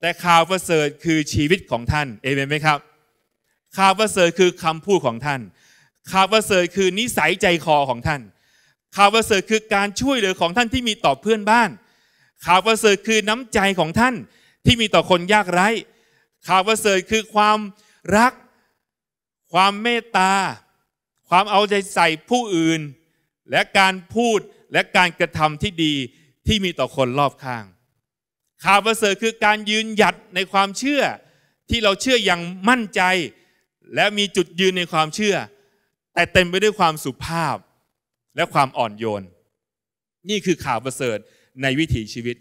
แต่ข่าวประเสริฐคือชีวิตของท่านเอเมนไหมครับข่าวประเสริฐคือคำพูดของท่านข่าวประเสริฐคือนิสัยใจคอของท่านข่าวประเสริฐคือการช่วยเหลือของท่านที่มีต่อเพื่อนบ้านข่าวประเสริฐคือน้ำใจของท่านที่มีต่อคนยากไร้ข่าวประเสริฐคือความรัก ความเมตตา ความเอาใจใส่ผู้อื่น และการพูดและการกระทำที่ดีที่มีต่อคนรอบข้างข่าวประเสริฐคือการยืน หยัดในความเชื่อที่เราเชื่ออย่างมั่นใจ และมีจุดยืนในความเชื่อ แต่เต็มไปด้วยความสุภาพและความอ่อนโยน นี่คือข่าวประเสริฐในวิถีชีวิต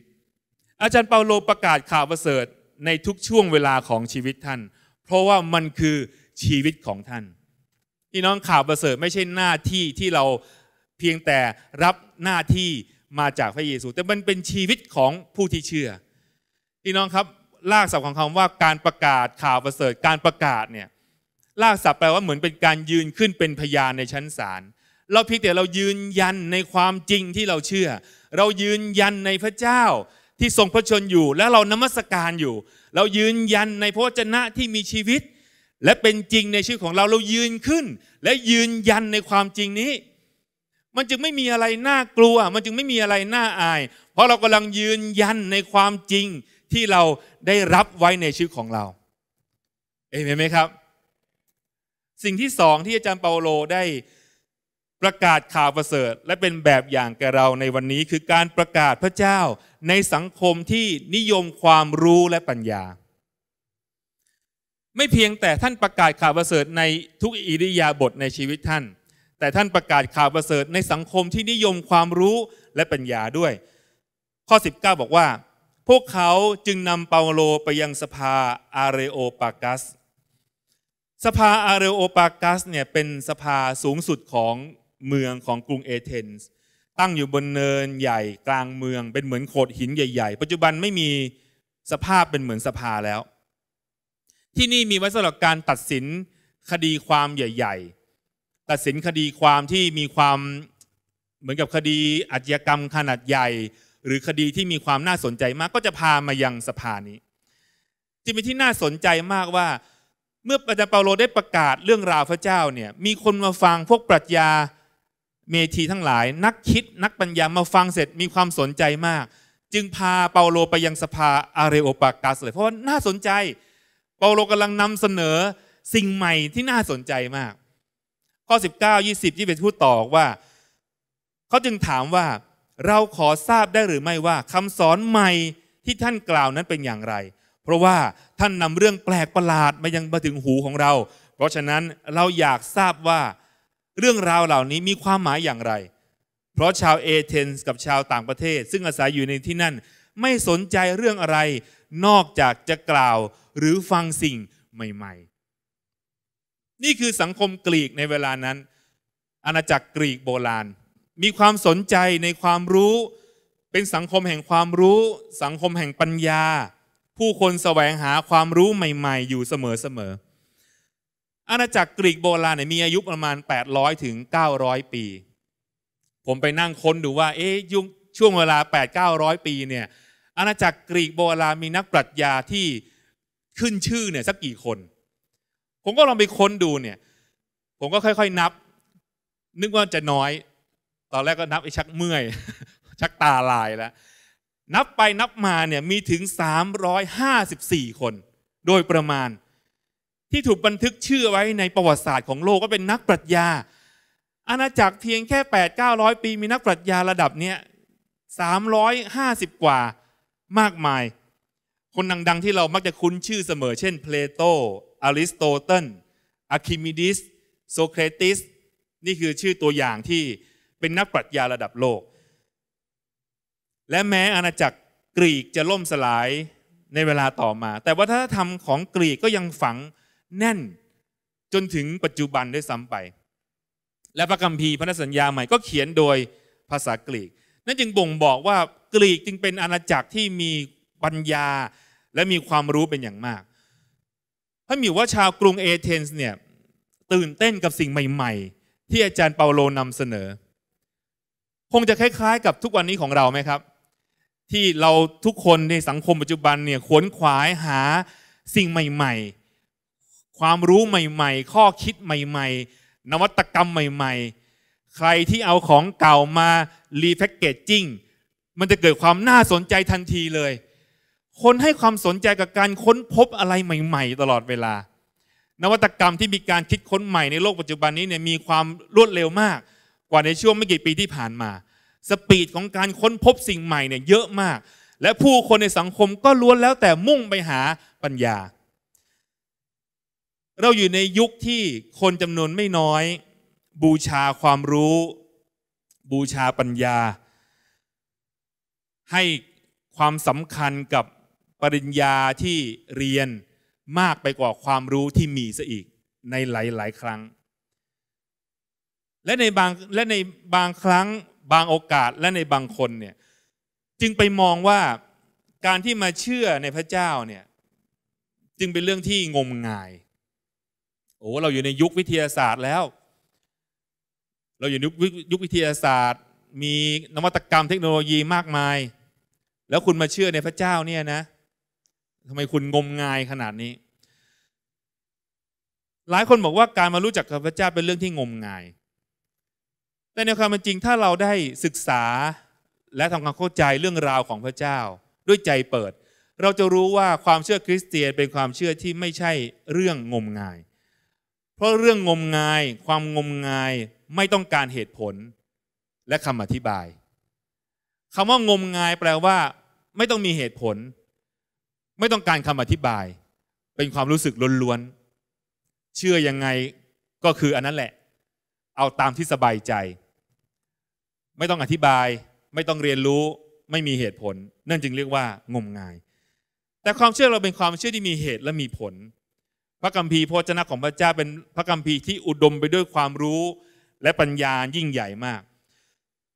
อาจารย์เปาโลประกาศข่าวประเสริฐในทุกช่วงเวลาของชีวิตท่าน เพราะว่ามันคือชีวิตของท่านพี่น้องข่าวประเสริฐไม่ใช่หน้าที่ที่เราเพียงแต่รับหน้าที่มาจากพระเยซูแต่มันเป็นชีวิตของผู้ที่เชื่อพี่น้องครับลากศัพท์ของคำว่าการประกาศข่าวประเสริฐการประกาศเนี่ยลากศัพท์แปลว่าเหมือนเป็นการยืนขึ้นเป็นพยานในชั้นศาลเราพิจารณาเรายืนยันในความจริงที่เราเชื่อ เรายืนยันในพระเจ้า ที่ทรงพระชนอยู่ และเรานมัสการอยู่ เรายืนยันในพระวจนะที่มีชีวิต และเป็นจริงในชื่อของเราเรายืนขึ้น และยืนยันในความจริงนี้มันจึงไม่มีอะไรน่ากลัวมันจึงไม่มีอะไรน่าอาย เพราะเรากำลังยืนยันในความจริงที่เราได้รับไว้ในชีวิตของเราเอเมนไหมครับ สิ่งที่สองที่อาจารย์เปาโลได้ประกาศข่าวประเสริฐ และเป็นแบบอย่างแก่เราในวันนี้คือการประกาศพระเจ้าในสังคมที่นิยมความรู้และปัญญา ไม่เพียงแต่ท่านประกาศข่าวประเสริฐในทุกอิริยาบถในชีวิตท่านแต่ท่านประกาศข่าวประเสริฐในสังคมที่นิยมความรู้และปัญญาด้วย ข้อ 19 บอกว่า พวกเขาจึงนำเปาโลไปยังสภาอาเรโอปากัสสภาอาเรโอปากัสเนี่ยเป็นสภาสูงสุดของเมืองของกรุงเอเธนส์ตั้งอยู่บนเนินใหญ่กลางเมืองเป็นเหมือนโขดหินใหญ่ๆ ปัจจุบันไม่มีสภาพเป็นเหมือนสภาแล้ว ที่นี่มีไว้สำหรับการตัดสินคดีความใหญ่ๆตัดสินคดีความที่มีความเหมือนกับคดีอาชญากรรมขนาดใหญ่ หรือคดีที่มีความน่าสนใจมากก็จะพามายังสภานี้จึงเป็นที่น่าสนใจมากว่าเมื่ออาจารย์เปาโลได้ประกาศเรื่องราวพระเจ้าเนี่ยมีคนมาฟังพวกปรัชญาเมธีทั้งหลาย นักคิดนักปัญญามาฟังเสร็จมีความสนใจมาก จึงพาเปาโลไปยังสภาอารรโอปากาสเลยเพราะว่าน่าสนใจ เปาโลกำลังนำเสนอสิ่งใหม่ที่น่าสนใจมากข้อ 19 20 21พูดต่อว่า เขาจึงถามว่าเราขอทราบได้หรือไม่ว่าคำสอนใหม่ที่ท่านกล่าวนั้นเป็นอย่างไร เพราะว่าท่านนำเรื่องแปลกประหลาดมายังมาถึงหูของเรา เพราะฉะนั้นเราอยากทราบว่าเรื่องราวเหล่านี้มีความหมายอย่างไร เพราะชาวเอเธนส์กับชาวต่างประเทศซึ่งอาศัยอยู่ในที่นั่นไม่สนใจเรื่องอะไร นอกจากจะกล่าวหรือฟังสิ่งใหม่ ๆนี่คือสังคมกรีกในเวลานั้น อาณาจักรกรีกโบราณ มีความสนใจในความรู้ เป็นสังคมแห่งความรู้ สังคมแห่งปัญญา ผู้คนแสวงหาความรู้ใหม่ๆ อยู่เสมอๆอาณาจักรกรีกโบราณมีอายุประมาณ 800 ถึง 900 ปี ผมไปนั่งค้นดูว่าเอ๊ยช่วงเวลา 8-900 ปีเนี่ยอาณาจักรกรีกโบราณ มีนักปรัชญาที่ขึ้นชื่อเนี่ยสักกี่คนผมก็ลองไปค้นดูเนี่ย ผมก็ค่อยๆ นับ นึกว่าจะน้อย ตอนแรกก็นับไอ้ชักเมื่อย ชักตาลายแล้ว นับไปนับมาเนี่ย มีถึง 354 คน โดยประมาณ ที่ถูกบันทึกชื่อไว้ในประวัติศาสตร์ของโลกก็เป็นนักปรัชญา อาณาจักรเพียงแค่ 8 900 ปี มีนักปรัชญาระดับเนี้ย350 กว่ามากมาย คนดังๆที่เรามักจะคุ้นชื่อเสมอ เช่น เพลโตอริสโตเติลอะคิมิดิสโซเครติส นี่คือชื่อตัวอย่างที่เป็นนักปรัชญาระดับโลก และแม้อาณาจักรกรีกจะล่มสลายในเวลาต่อมา แต่วัฒนธรรมของกรีกก็ยังฝังแน่นจนถึงปัจจุบันด้วยซ้ำไป และพระคัมภีร์พนธสัญญาใหม่ก็เขียนโดยภาษากรีก นั่นจึงบ่งบอกว่ากรีกจึงเป็นอาณาจักรที่มีปัญญาและมีความรู้เป็นอย่างมากพระมิวว่าชาวกรุงเอเธนส์เนี่ยตื่นเต้นกับสิ่งใหม่ ๆ ที่อาจารย์เปาโลนำเสนอ คงจะคล้ายๆ กับทุกวันนี้ของเราไหมครับ ที่เราทุกคนในสังคมปัจจุบันเนี่ยขวนขวายหาสิ่งใหม่ๆ ความรู้ใหม่ๆ ข้อคิดใหม่ ๆ นวัตกรรมใหม่ๆ ใครที่เอาของเก่ามารีแพคเกจจิ้งมันจะเกิดความน่าสนใจทันทีเลยคนให้ความสนใจกับการค้นพบอะไรใหม่ ๆ ตลอดเวลา นวัตกรรมที่มีการคิดค้นใหม่ในโลกปัจจุบันนี้เนี่ยมีความรวดเร็วมากกว่าในช่วงไม่กี่ปีที่ผ่านมา สปีดของการค้นพบสิ่งใหม่เนี่ยเยอะมาก และผู้คนในสังคมก็ล้วนแล้วแต่มุ่งไปหาปัญญา เราอยู่ในยุคที่คนจำนวนไม่น้อย บูชาความรู้ บูชาปัญญา ให้ความสำคัญกับปริญญาที่เรียนมากไปกว่าความรู้ที่มีซะอีกในหลายๆ ครั้ง และในบางและในบางครั้งบางโอกาสและในบางคนเนี่ย จึงไปมองว่าการที่มาเชื่อในพระเจ้าเนี่ย จึงเป็นเรื่องที่งมงาย โอ้ เราอยู่ในยุควิทยาศาสตร์แล้ว เราอยู่ในยุควิทยาศาสตร์ มีนวัตกรรมเทคโนโลยีมากมาย แล้วคุณมาเชื่อในพระเจ้าเนี่ยนะเทำไมคุณงมงายขนาดนี้ หลายคนบอกว่าการมารู้จักกับพระเจ้าเป็นเรื่องที่งมงาย แต่ในความนจริงถ้าเราได้ศึกษาและทำความเข้าใจเรื่องราวของพระเจ้า ด้วยใจเปิด เราจะรู้ว่าความเชื่อคริสเตียนเป็นความเชื่อที่ไม่ใช่เรื่องงมงาย เพราะเรื่องงมงาย ความงมงายไม่ต้องการเหตุผล และคำอธิบายคำว่างมงายแปลว่าไม่ต้องมีเหตุผลไม่ต้องการคำอธิบาย เป็นความรู้สึกล้วนๆ เชื่อยังไงก็คืออันนั้นแหละ เอาตามที่สบายใจ ไม่ต้องอธิบายไม่ต้องเรียนรู้ไม่มีเหตุผล นั่นจึงเรียกว่างมงาย แต่ความเชื่อเราเป็นความเชื่อที่มีเหตุและมีผล พระกัมภีร์พระจนาของพระเจ้าเป็นพระกัมภีร์ที่อุดมไปด้วยความรู้และปัญญายิ่งใหญ่มาก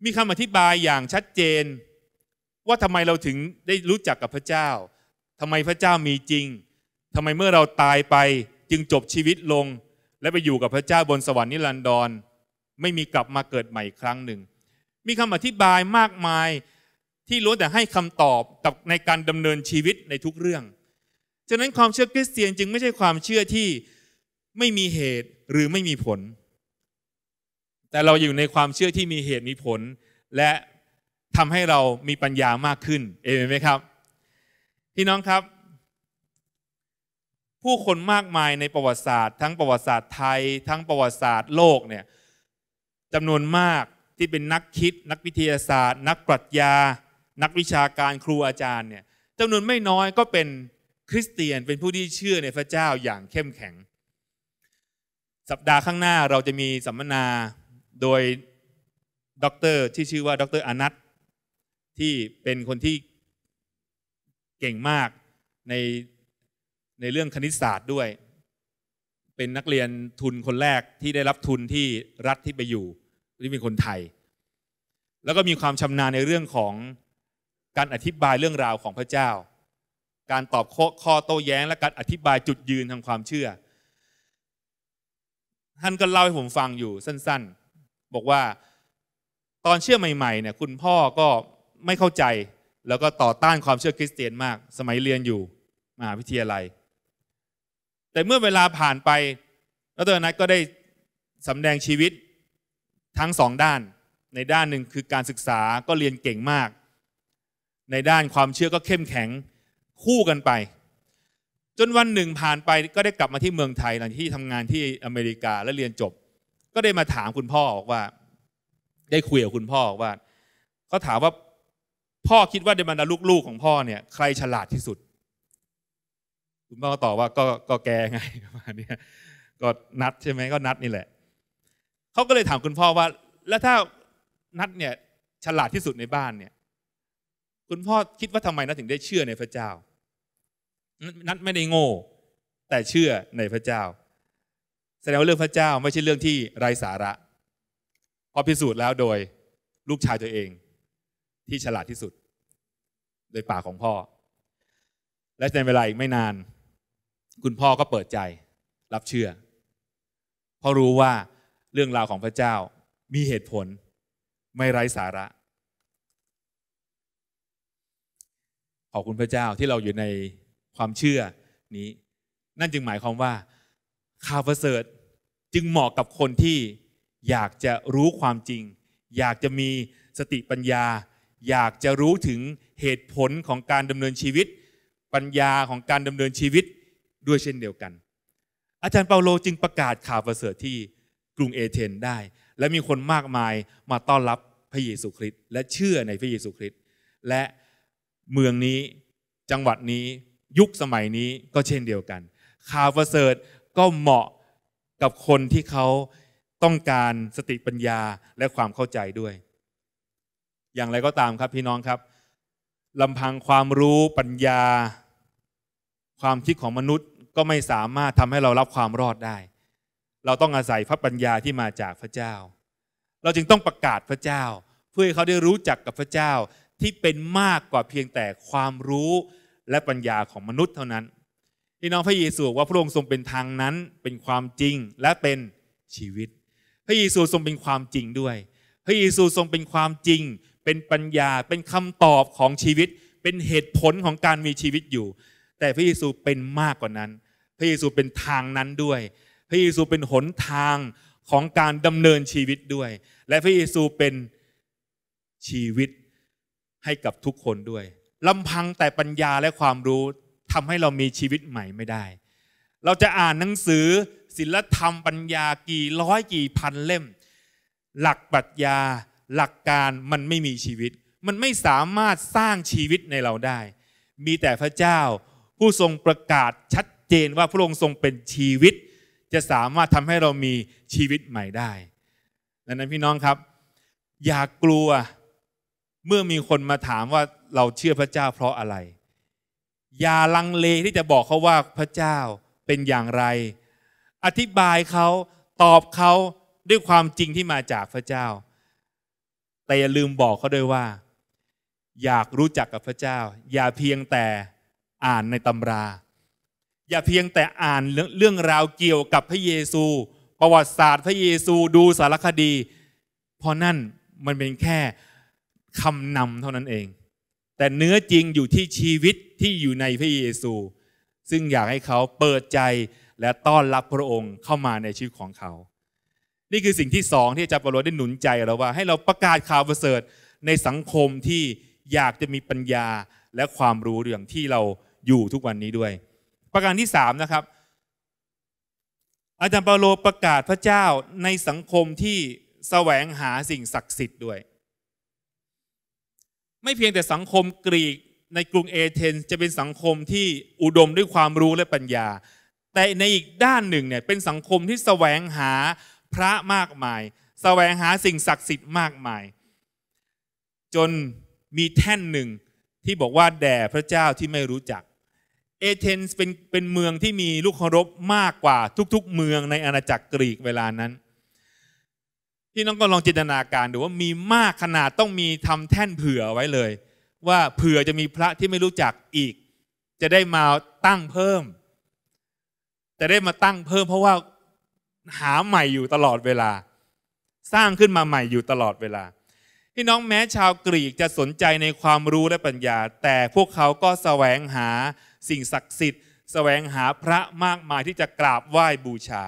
มีคำอธิบายอย่างชัดเจน ว่าทำไมเราถึงได้รู้จักกับพระเจ้าทำไมพระเจ้ามีจริง ทำไมเมื่อเราตายไป จึงจบชีวิตลง และไปอยู่กับพระเจ้าบนสวรรค์นิรันดร ไม่มีกลับมาเกิดใหม่ครั้งหนึ่ง มีคำอธิบายมากมายที่ล้วนแต่ให้คำตอบกับในการดำเนินชีวิตในทุกเรื่อง ฉะนั้นความเชื่อคริสเตียนจึงไม่ใช่ความเชื่อที่ไม่มีเหตุหรือไม่มีผล แต่เราอยู่ในความเชื่อที่มีเหตุมีผล และทำให้เรามีปัญญามากขึ้นเอเมนไหมครับพี่น้องครับผู้คนมากมายในประวัติศาสตร์ ทั้งประวัติศาสตร์ไทย ทั้งประวัติศาสตร์โลกเนี่ยจำนวนมากที่เป็นนักคิด นักวิทยาศาสตร์ นักปรัชญานักวิชาการครูอาจารย์เนี่ยจำนวนไม่น้อยก็เป็นคริสเตียนเป็นผู้ที่เชื่อในพระเจ้าอย่างเข้มแข็ง สัปดาห์ข้างหน้าเราจะมีสัมมนาโดยด็อกเตอร์ที่ชื่อว่าด็อกเตอร์อนัทที่เป็นคนที่เก่งมากในในเรื่องคณิตศาสตร์ด้วย เป็นนักเรียนทุนคนแรกที่ได้รับทุนที่รัฐที่ไปอยู่ที่เป็นคนไทย แล้วก็มีความชำนาญในเรื่องของการอธิบายเรื่องราวของพระเจ้า การตอบข้อโต้แย้ง และการอธิบายจุดยืนทางความเชื่อท่านก็เล่าให้ผมฟังอยู่สั้นๆ บอกว่าตอนเชื่อใหม่ๆเนี่ยคุณพ่อก็ไม่เข้าใจแล้วก็ต่อต้านความเชื่อคริสเตียนมากสมัยเรียนอยู่ มหาวิทยาลัย แต่เมื่อเวลาผ่านไปแล้วตัวนัทก็ได้สำแดงชีวิตทั้งสองด้านในด้านหนึ่งคือการศึกษาก็เรียนเก่งมาก ในด้านความเชื่อก็เข้มแข็งคู่กันไป จนวันหนึ่งผ่านไปก็ได้กลับมาที่เมืองไทยหลังที่ทำงานที่อเมริกาและเรียนจบ ก็ได้มาถามคุณพ่ออว่า ได้คุยกับคุณพ่อว่าก็ถามว่าพ่อคิดว่าในบรรดาลูกๆของพ่อเนี่ยใครฉลาดที่สุด คุณพ่อตอบว่าก็ก็แกไงประมาณนี้ก็นัดใช่ไหมก็นัดนี่แหละ เขาก็เลยถามคุณพ่อ ว่า แล้วถ้านัดเนี่ย ฉลาดที่สุดในบ้านเนี่ย คุณพ่อคิดว่าทำไมนัดถึงได้เชื่อในพระเจ้า นัดไม่ได้โง่แต่เชื่อในพระเจ้าแสดงว่าเรื่องพระเจ้าไม่ใช่เรื่องที่ไร้สาระ พอพิสูจน์แล้วโดยลูกชายตัวเองที่ฉลาดที่สุด โดยปากของพ่อ และในเวลาอีกไม่นาน คุณพ่อก็เปิดใจรับเชื่อเพราะรู้ว่าเรื่องราวของพระเจ้ามีเหตุผลไม่ไร้สาระ ขอบคุณพระเจ้าที่เราอยู่ในความเชื่อนี้ นั่นจึงหมายความว่าข่าวประเสริฐจึงเหมาะกับคนที่อยากจะรู้ความจริง อยากจะมีสติปัญญาอยากจะรู้ถึงเหตุผลของการดำเนินชีวิต ปัญญาของการดำเนินชีวิตด้วยเช่นเดียวกัน อาจารย์เปาโลจึงประกาศข่าวประเสริฐที่กรุงเอเธนได้และมีคนมากมายมาต้อนรับพระเยซูคริสต์และเชื่อในพระเยซูคริสต์และเมืองนี้จังหวัดนี้ยุคสมัยนี้ก็เช่นเดียวกันข่าวประเสริฐก็เหมาะกับคนที่เขาต้องการสติปัญญาและความเข้าใจด้วยอย่างไรก็ตามครับพี่น้องครับลำพังความรู้ปัญญา ความคิดของมนุษย์ก็ไม่สามารถทำให้เรารับความรอดได้ เราต้องอาศัยพระปัญญาที่มาจากพระเจ้า เราจึงต้องประกาศพระเจ้า เพื่อให้เขาได้รู้จักกับพระเจ้าที่เป็นมากกว่าเพียงแต่ความรู้และปัญญาของมนุษย์เท่านั้น พี่น้องพระเยซูว่าพระองค์ทรงเป็นทางนั้นเป็นความจริงและเป็นชีวิต พระเยซูทรงเป็นความจริงด้วย พระเยซูทรงเป็นความจริงเป็นปัญญาเป็นคำตอบของชีวิตเป็นเหตุผลของการมีชีวิตอยู่ แต่พระเยซูเป็นมากกว่านั้น พระเยซูเป็นทางนั้นด้วย พระเยซูเป็นหนทางของการดำเนินชีวิตด้วย และพระเยซูเป็นชีวิตให้กับทุกคนด้วยลำพังแต่ปัญญาและความรู้ทำให้เรามีชีวิตใหม่ไม่ได้ เราจะอ่านหนังสือศิลธรรมปัญญากี่ร้อยกี่พันเล่ม หลักปรัชญาหลักการมันไม่มีชีวิต มันไม่สามารถสร้างชีวิตในเราได้ มีแต่พระเจ้าผู้ทรงประกาศชัดเจนว่าพระองค์ทรงเป็นชีวิต จะสามารถทำให้เรามีชีวิตใหม่ได้ ดังนั้นพี่น้องครับ อย่ากกลัวเมื่อมีคนมาถามว่าเราเชื่อพระเจ้าเพราะอะไร อย่าลังเลที่จะบอกเขาว่าพระเจ้าเป็นอย่างไร อธิบายเขาตอบเขาด้วยความจริงที่มาจากพระเจ้าแต่อย่าลืมบอกเขาด้วยว่า อยากรู้จักกับพระเจ้า อย่าเพียงแต่อ่านในตำรา อย่าเพียงแต่อ่านเรื่องราวเกี่ยวกับพระเยซู ประวัติศาสตร์พระเยซูดูสารคดี พอนั่นมันเป็นแค่คำนำเท่านั้นเอง แต่เนื้อจริงอยู่ที่ชีวิตที่อยู่ในพระเยซู ซึ่งอยากให้เขาเปิดใจและต้อนรับพระองค์เข้ามาในชีวิตของเขานี่คือสิ่งที่สอง ที่อาจารย์เปโลได้หนุนใจเราว่าให้เราประกาศข่าวประเสริฐในสังคมที่อยากจะมีปัญญาและความรู้เรื่องที่เราอยู่ทุกวันนี้ด้วย ประการที่สามนะครับ อาจารย์เปาโลประกาศพระเจ้าในสังคมที่แสวงหาสิ่งศักดิ์สิทธิ์ด้วย ไม่เพียงแต่สังคมกรีกในกรุงเอเธนส์จะเป็นสังคมที่อุดมด้วยความรู้และปัญญา แต่ในอีกด้านหนึ่งเนี่ยเป็นสังคมที่แสวงหาพระมากมายสแสวงหาสิ่งศักดิ์สิทธิ์มากมาย จนมีแท่นหนึ่งที่บอกว่าแด่พระเจ้าที่ไม่รู้จักเอเธนส์เป็นเป็นเมืองที่มีลูกเคารพมากกว่าทุก ๆ เมืองในอาณาจักรกรีกเวลานั้นพี่น้องก็ลองจินตนาการดูว่ามีมากขนาดต้องมีทำแท่นเผื่อไว้เลย ว่าเผื่อจะมีพระที่ไม่รู้จักอีก จะได้มาตั้งเพิ่มจะได้มาตั้งเพิ่มเพราะว่าหาใหม่อยู่ตลอดเวลา สร้างขึ้นมาใหม่อยู่ตลอดเวลา พี่น้องแม้ชาวกรีกจะสนใจในความรู้และปัญญา แต่พวกเขาก็แสวงหาสิ่งศักดิ์สิทธิ์ แสวงหาพระมากมายที่จะกราบไหว้บูชา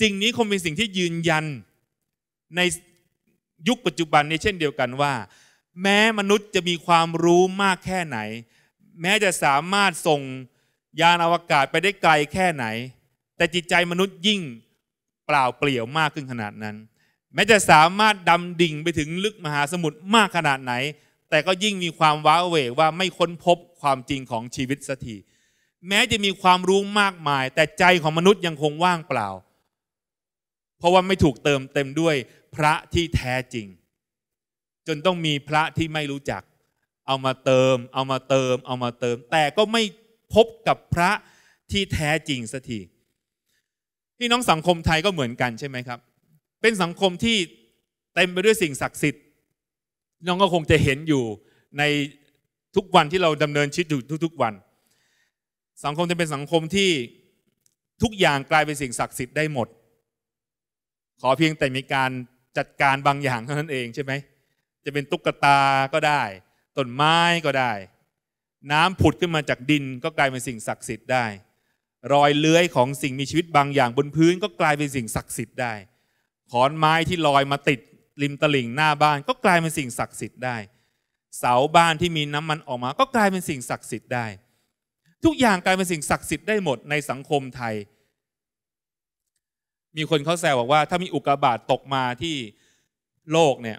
สิ่งนี้คงเป็นสิ่งที่ยืนยันในยุคปัจจุบันนี้เช่นเดียวกันว่า แม้มนุษย์จะมีความรู้มากแค่ไหน แม้จะสามารถส่งยานอวกาศไปได้ไกลแค่ไหน แต่จิตใจมนุษย์ยิ่งเปล่าเปลี่ยวมากขึ้นขนาดนั้น แม้จะสามารถดำดิ่งไปถึงลึกมหาสมุทรมากขนาดไหน แต่ก็ยิ่งมีความว้าเหวว่าไม่ค้นพบความจริงของชีวิตสักทีแม้จะมีความรู้มากมาย แต่ใจของมนุษย์ยังคงว่างเปล่า เพราะว่าไม่ถูกเติมเต็มด้วยพระที่แท้จริง จนต้องมีพระที่ไม่รู้จัก เอามาเติม เอามาเติมเอามาเติม แต่ก็ไม่พบกับพระที่แท้จริงสักทีี่น้องสังคมไทยก็เหมือนกันใช่ไหมครับ เป็นสังคมที่เต็มไปด้วยสิ่งศักดิ์สิทธิ์ น้องก็คงจะเห็นอยู่ในทุกวันที่เราดำเนินชีวิตอยู่ทุกๆวัน สังคมจะเป็นสังคมที่ทุกอย่างกลายเป็นสิ่งศักดิ์สิทธิ์ได้หมด ขอเพียงแต่มีการจัดการบางอย่างเท่านั้นเองใช่ไหมจะเป็นตุ๊กตาก็ได้ต้นไม้ก็ได้ น้ำผุดขึ้นมาจากดินก็กลายเป็นสิ่งศักดิ์สิทธิ์ได้รอยเลื้อยของสิ่งมีชีวิตบางอย่างบนพื้นก็กลายเป็นสิ่งศักดิ์สิทธิ์ได้ ขอนไม้ที่ลอยมาติดริมตลิ่งหน้าบ้านก็กลายเป็นสิ่งศักดิ์สิทธิ์ได้ เสาบ้านที่มีน้ำมันออกมาก็กลายเป็นสิ่งศักดิ์สิทธิ์ได้ ทุกอย่างกลายเป็นสิ่งศักดิ์สิทธิ์ได้หมดในสังคมไทย มีคนเขาแซวบอกว่า ถ้ามีอุกกาบาตตกมาที่โลกเนี่ย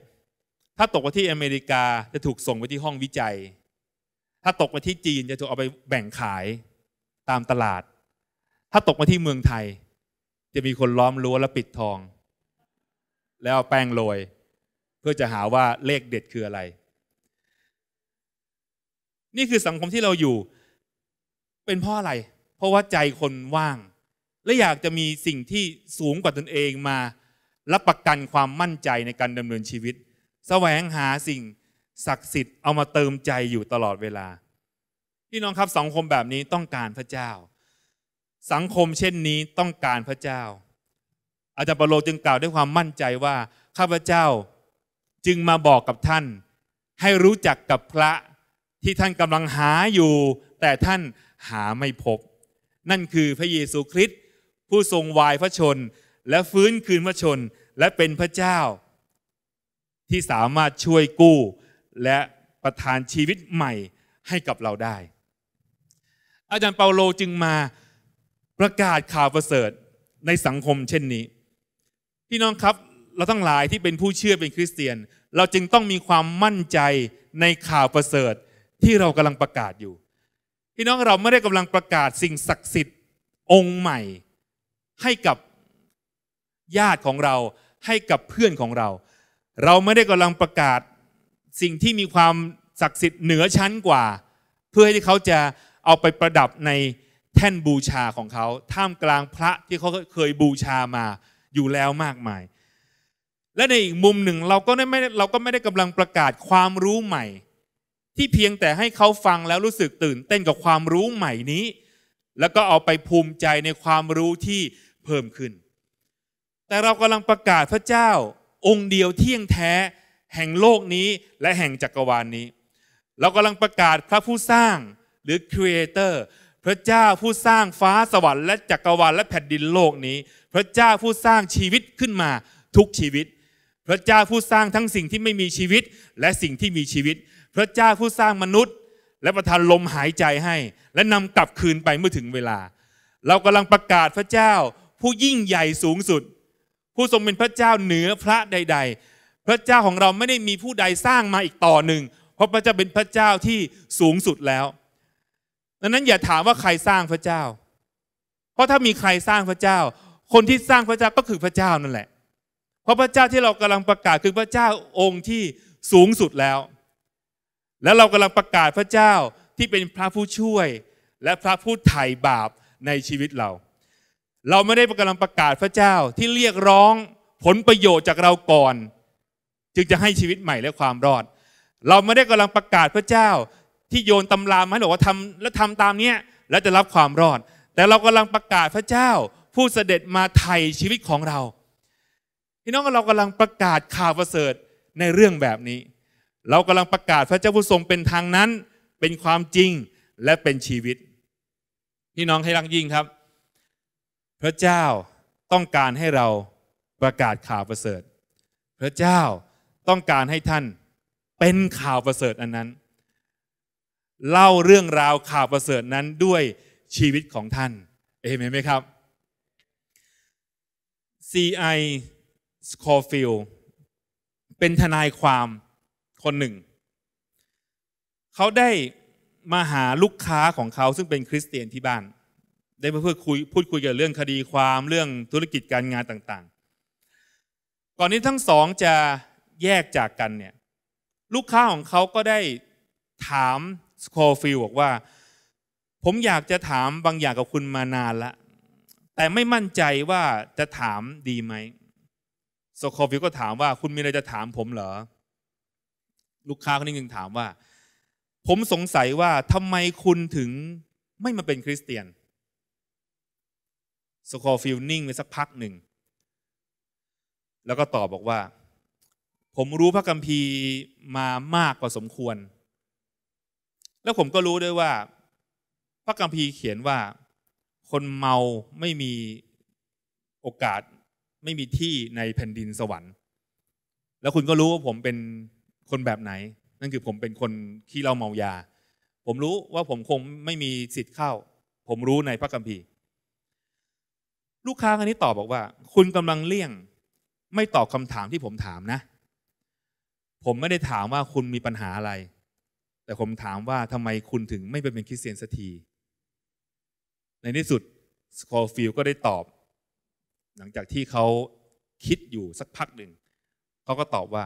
ถ้าตกมาที่อเมริกาจะถูกส่งไปที่ห้องวิจัย ถ้าตกมาที่จีนจะถูกเอาไปแบ่งขายตามตลาดถ้าตกมาที่เมืองไทย จะมีคนล้อมรั้วแล้วปิดทอง แล้วเอาแป้งโรย เพื่อจะหาว่าเลขเด็ดคืออะไร นี่คือสังคมที่เราอยู่เป็นเพราะอะไร เพราะว่าใจคนว่าง และอยากจะมีสิ่งที่สูงกว่าตนเองมารับประกันความมั่นใจในการดำเนินชีวิต แสวงหาสิ่งศักดิ์สิทธิ์เอามาเติมใจอยู่ตลอดเวลาพี่น้องครับสังคมแบบนี้ต้องการพระเจ้าสังคมเช่นนี้ต้องการพระเจ้าอาจารย์เปโลจึงกล่าวด้วยความมั่นใจว่าข้าพเจ้าจึงมาบอกกับท่านให้รู้จักกับพระที่ท่านกำลังหาอยู่ แต่ท่านหาไม่พบ นั่นคือพระเยซูคริสต์ผู้ทรงวายพระชนและฟื้นคืนพระชนและเป็นพระเจ้า ที่สามารถช่วยกู้ และประทานชีวิตใหม่ให้กับเราได้ อาจารย์เปาโลจึงมาประกาศข่าวประเสริฐในสังคมเช่นนี้ พี่น้องครับเราทั้งหลายที่เป็นผู้เชื่อเป็นคริสเตียน เราจึงต้องมีความมั่นใจในข่าวประเสริฐ ที่เรากำลังประกาศอยู่ พี่น้องเราไม่ได้กำลังประกาศสิ่งศักดิ์สิทธิ์องค์ใหม่ให้กับญาติของเราให้กับเพื่อนของเรา เราไม่ได้กำลังประกาศสิ่งที่มีความศักดิ์สิทธิ์เหนือชั้นกว่า เพื่อให้เขาจะเอาไปประดับในแท่นบูชาของเขาท่ามกลางพระที่เขาเคยบูชามาอยู่แล้วมากมาย และในอีกมุมหนึ่งเราก็ไม่เราก็ไม่ได้กำลังประกาศความรู้ใหม่ ที่เพียงแต่ให้เขาฟังแล้วรู้สึกตื่นเต้นกับความรู้ใหม่นี้ แล้วก็เอาไปภูมิใจในความรู้ที่เพิ่มขึ้น แต่เรากำลังประกาศพระเจ้าองค์เดียวเที่ยงแท้แห่งโลกนี้และแห่งจักรวาลนนี้ เรากำลังประกาศพระผู้สร้างหรือครีเอเตอร์พระเจ้าผู้สร้างฟ้าสวรรค์และจักรวาลและแผ่นดินโลกนี้ พระเจ้าผู้สร้างชีวิตขึ้นมาทุกชีวิต พระเจ้าผู้สร้างทั้งสิ่งที่ไม่มีชีวิตและสิ่งที่มีชีวิต พระเจ้าผู้สร้างมนุษย์ และประทานลมหายใจให้และนำกลับคืนไปเมื่อถึงเวลา เรากำลังประกาศพระเจ้าผู้ยิ่งใหญ่สูงสุด ผู้ทรงเป็นพระเจ้าเหนือพระใด ๆ พระเจ้าของเราไม่ได้มีผู้ใดสร้างมาอีกต่อหนึ่ง เพราะพระเจ้าเป็นพระเจ้าที่สูงสุดแล้วังนั้นอย่าถามว่าใครสร้างพระเจ้า เพราะถ้ามีใครสร้างพระเจ้า คนที่สร้างพระเจ้าก็คือพระเจ้านั่นแหละ เพราะพระเจ้าที่เรากำลังประกาศคือพระเจ้าองค์ที่สูงสุดแล้ว แล้วเรากำลังประกาศพระเจ้าที่เป็นพระผู้ช่วยและพระผู้ไถ่บาปในชีวิตเรา เราไม่ได้กำลังประกาศพระเจ้าที่เรียกร้องผลประโยชน์จากเราก่อน จึงจะให้ชีวิตใหม่และความรอด เราไม่ได้กำลังประกาศพระเจ้าที่โยนตำรามาให้บอกว่าทำและทำตามเนี้ยแล้วจะรับความรอด แต่เรากำลังประกาศพระเจ้าผู้เสด็จมาไถ่ชีวิตของเราพี่น้องเรากำลังประกาศข่าวประเสริฐในเรื่องแบบนี้ เรากำลังประกาศพระเจ้าผู้ทรงเป็นทางนั้น เป็นความจริงและเป็นชีวิตพี่น้องให้รังยิ่งครับ พระเจ้าต้องการให้เราประกาศข่าวประเสริฐพระเจ้าต้องการให้ท่านเป็นข่าวประเสริฐอันนั้นเล่าเรื่องราวข่าวประเสริฐนั้นด้วยชีวิตของท่าน เอเมนไหมครับ C.I. Scofield เป็นทนายความคนหนึ่ง เขาได้มาหาลูกค้าของเขาซึ่งเป็นคริสเตียนที่บ้าน ได้มาเพื่อคุยพูดคุยกับเรื่องคดีความเรื่องธุรกิจการงานต่างๆ ก่อนนี้ทั้งสองจะแยกจากกันเนี่ยลูกค้าของเขาก็ได้ถามสคอฟิลบอกว่า ผมอยากจะถามบางอย่างกับคุณมานานละแต่ไม่มั่นใจว่าจะถามดีไหมสคอฟิลก็ถามว่าคุณมีอะไรจะถามผมเหรอ ลูกค้าคนนี้จึงถามว่า ผมสงสัยว่าทำไมคุณถึงไม่มาเป็นคริสเตียนสคอฟิลนิ่งไปสักพักหนึ่ง แล้วก็ตอบบอกว่า ผมรู้พระคัมภีร์มามากกว่าสมควรแล้วผมก็รู้ด้วยว่าพระกัมพีเขียนว่าคนเมาไม่มีโอกาสไม่มีที่ในแผ่นดินสวรรค์ แล้วคุณก็รู้ว่าผมเป็นคนแบบไหน นั่นคือผมเป็นคนขี้เล่าเมายา ผมรู้ว่าผมคงไม่มีสิทธิ์เข้า ผมรู้ในพระกัมพีลูกค้าคนนี้ตอบบอกว่า คุณกำลังเลี่ยงไม่ตอบคำถามที่ผมถามนะ ผมไม่ได้ถามว่าคุณมีปัญหาอะไรแต่ผมถามว่าทำไมคุณถึงไม่ไปเป็นคริสเตียนสักที ในที่สุดสคอฟิลก็ได้ตอบ หลังจากที่เขาคิดอยู่สักพักหนึ่งเขาก็ตอบว่า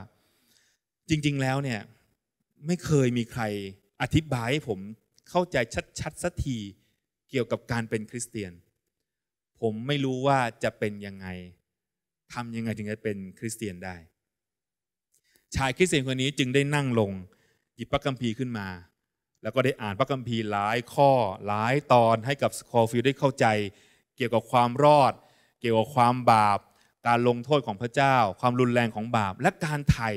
จริงๆแล้วเนี่ยไม่เคยมีใครอธิบายให้ผมเข้าใจชัดๆสักทีเกี่ยวกับการเป็นคริสเตียน ผมไม่รู้ว่าจะเป็นยังไงทำยังไงถึงจะเป็นคริสเตียนได้ชายคริสเตียนคนนี้จึงได้นั่งลงิบพระคัมภีร์ขึ้นมา แล้วก็ได้อ่านพระคัมภีร์หลายข้อหลายตอนให้กับสคอฟิลได้เข้าใจ เกี่ยวกับความรอด เกี่ยวกับความบาป การลงโทษของพระเจ้า ความรุนแรงของบาป และการไถ่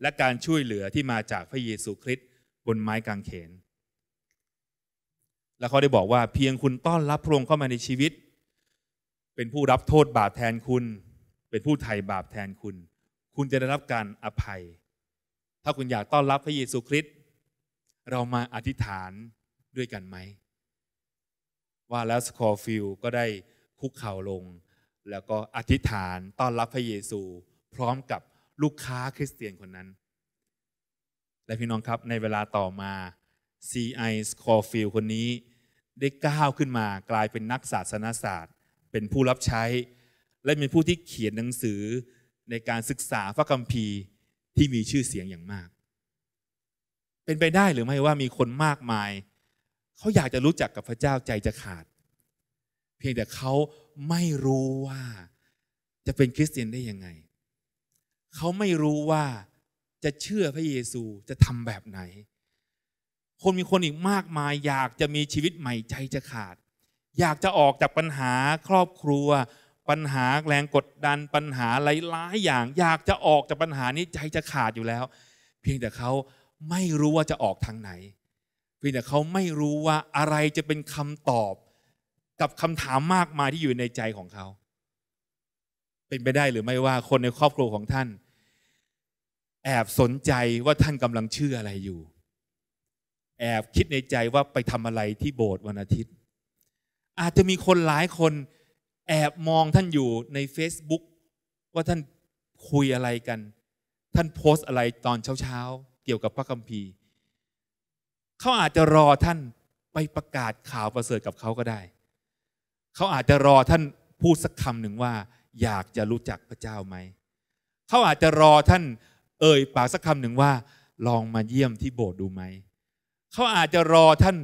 และการช่วยเหลือที่มาจากพระเยซูคริสต์บนไม้กางเขน และเขาได้บอกว่าเพียงคุณต้อนรับพระองค์เข้ามาในชีวิต เป็นผู้รับโทษบาปแทนคุณ เป็นผู้ไถ่บาปแทนคุณ คุณจะได้รับการอภัยถ้าคุณอยากต้อนรับพระเยซูคริสต์เรามาอธิษฐานด้วยกันไหม ว่าแล้วสคอฟิลก็ได้คุกเข่าลง แล้วก็อธิษฐานต้อนรับพระเยซู พร้อมกับลูกค้าคริสเตียนคนนั้น และพี่น้องครับในเวลาต่อมา C.I. s c o f i ฟิลคนนี้ได้ก้าวขึ้นมากลายเป็นนักศาสนศาสตร์ เป็นผู้รับใช้ และเป็นผู้ที่เขียนหนังสือในการศึกษาพระคัมภีร์ที่มีชื่อเสียงอย่างมาก เป็นไปได้หรือไม่ว่ามีคนมากมายเขาอยากจะรู้จักกับพระเจ้าใจจะขาด เพียงแต่เขาไม่รู้ว่าจะเป็นคริสเตียนได้ยังไง เขาไม่รู้ว่าจะเชื่อพระเยซูจะทำแบบไหน คนมีคนอีกมากมาย อยากจะมีชีวิตใหม่ใจจะขาด อยากจะออกจากปัญหาครอบครัวปัญหาแรงกดดันปัญหาหลายๆอย่าง อยากจะออกจากปัญหานี้ใจจะขาดอยู่แล้ว เพียงแต่เขาไม่รู้ว่าจะออกทางไหน เพียงแต่เขาไม่รู้ว่าอะไรจะเป็นคำตอบ กับคำถามมากมายที่อยู่ในใจของเขา เป็นไปได้หรือไม่ว่าคนในครอบครัวของท่าน แอบสนใจว่าท่านกำลังเชื่ออะไรอยู่ แอบคิดในใจว่าไปทำอะไรที่โบสถ์วันอาทิตย์ อาจจะมีคนหลายคนแอบมองท่านอยู่ใน Facebook ว่าท่านคุยอะไรกัน ท่านโพสอะไรตอนเช้าๆเกี่ยวกับพระคัมภีร์เขาอาจจะรอท่านไปประกาศข่าวประเสริฐกับเขาก็ได้ เขาอาจจะรอท่านพูดสักคำหนึ่งว่า อยากจะรู้จักพระเจ้าไหม เขาอาจจะรอท่านเอ่ยปากสักคำหนึ่งว่า ลองมาเยี่ยมที่โบสถ์ดูไหมเขาอาจจะรอท่าน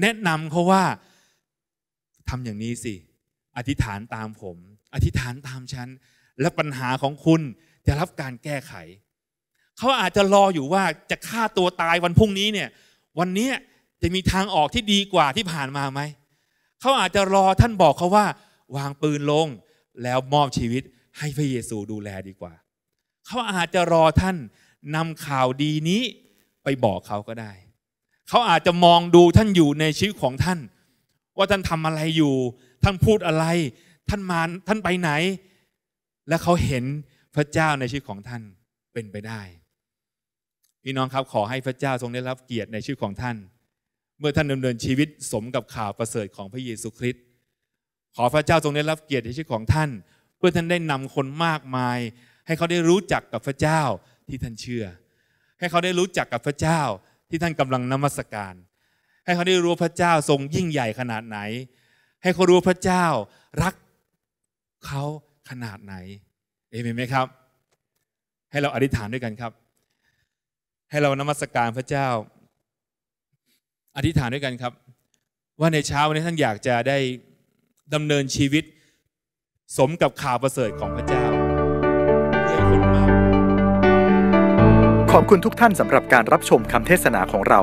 แนะนำเขาว่าทำอย่างนี้สิอธิษฐานตามผม อธิษฐานตามฉันและปัญหาของคุณ จะรับการแก้ไข เขาอาจจะรออยู่ว่าจะฆ่าตัวตายวันพรุ่งนี้เนี่ย วันนี้จะมีทางออกที่ดีกว่าที่ผ่านมาไหม เขาอาจจะรอท่านบอกเขาว่า วางปืนลงแล้วมอบชีวิตให้พระเยซูดูแลดีกว่า เขาอาจจะรอท่านนำข่าวดีนี้ไปบอกเขาก็ได้ เขาอาจจะมองดูท่านอยู่ในชีวิตของท่าน ว่าท่านทำอะไรอยู่ท่านพูดอะไร ท่านมา ท่านไปไหน และเขาเห็นพระเจ้าในชีวิตของท่านเป็นไปได้ พี่น้องครับขอให้พระเจ้าทรงได้รับเกียรติในชีวิตของท่าน เมื่อท่านดำเนินชีวิตสมกับข่าวประเสริฐของพระเยซูคริสต์ ขอพระเจ้าทรงได้รับเกียรติในชีวิตของท่าน เพื่อท่านได้นำคนมากมาย ให้เขาได้รู้จักกับพระเจ้าที่ท่านเชื่อ ให้เขาได้รู้จักกับพระเจ้าที่ท่านกำลังนมัสการ ให้เขาได้รู้พระเจ้าทรงยิ่งใหญ่ขนาดไหนให้เขารู้พระเจ้ารักเขาขนาดไหน เอเมนไหมครับ ให้เราอธิษฐานด้วยกันครับ ให้เรานมัสการพระเจ้า อธิษฐานด้วยกันครับ ว่าในเช้าวันนี้ท่านอยากจะได้ดำเนินชีวิตสมกับข่าวประเสริฐของพระเจ้า ขอบคุณทุกท่านสำหรับการรับชมคำเทศนาของเรา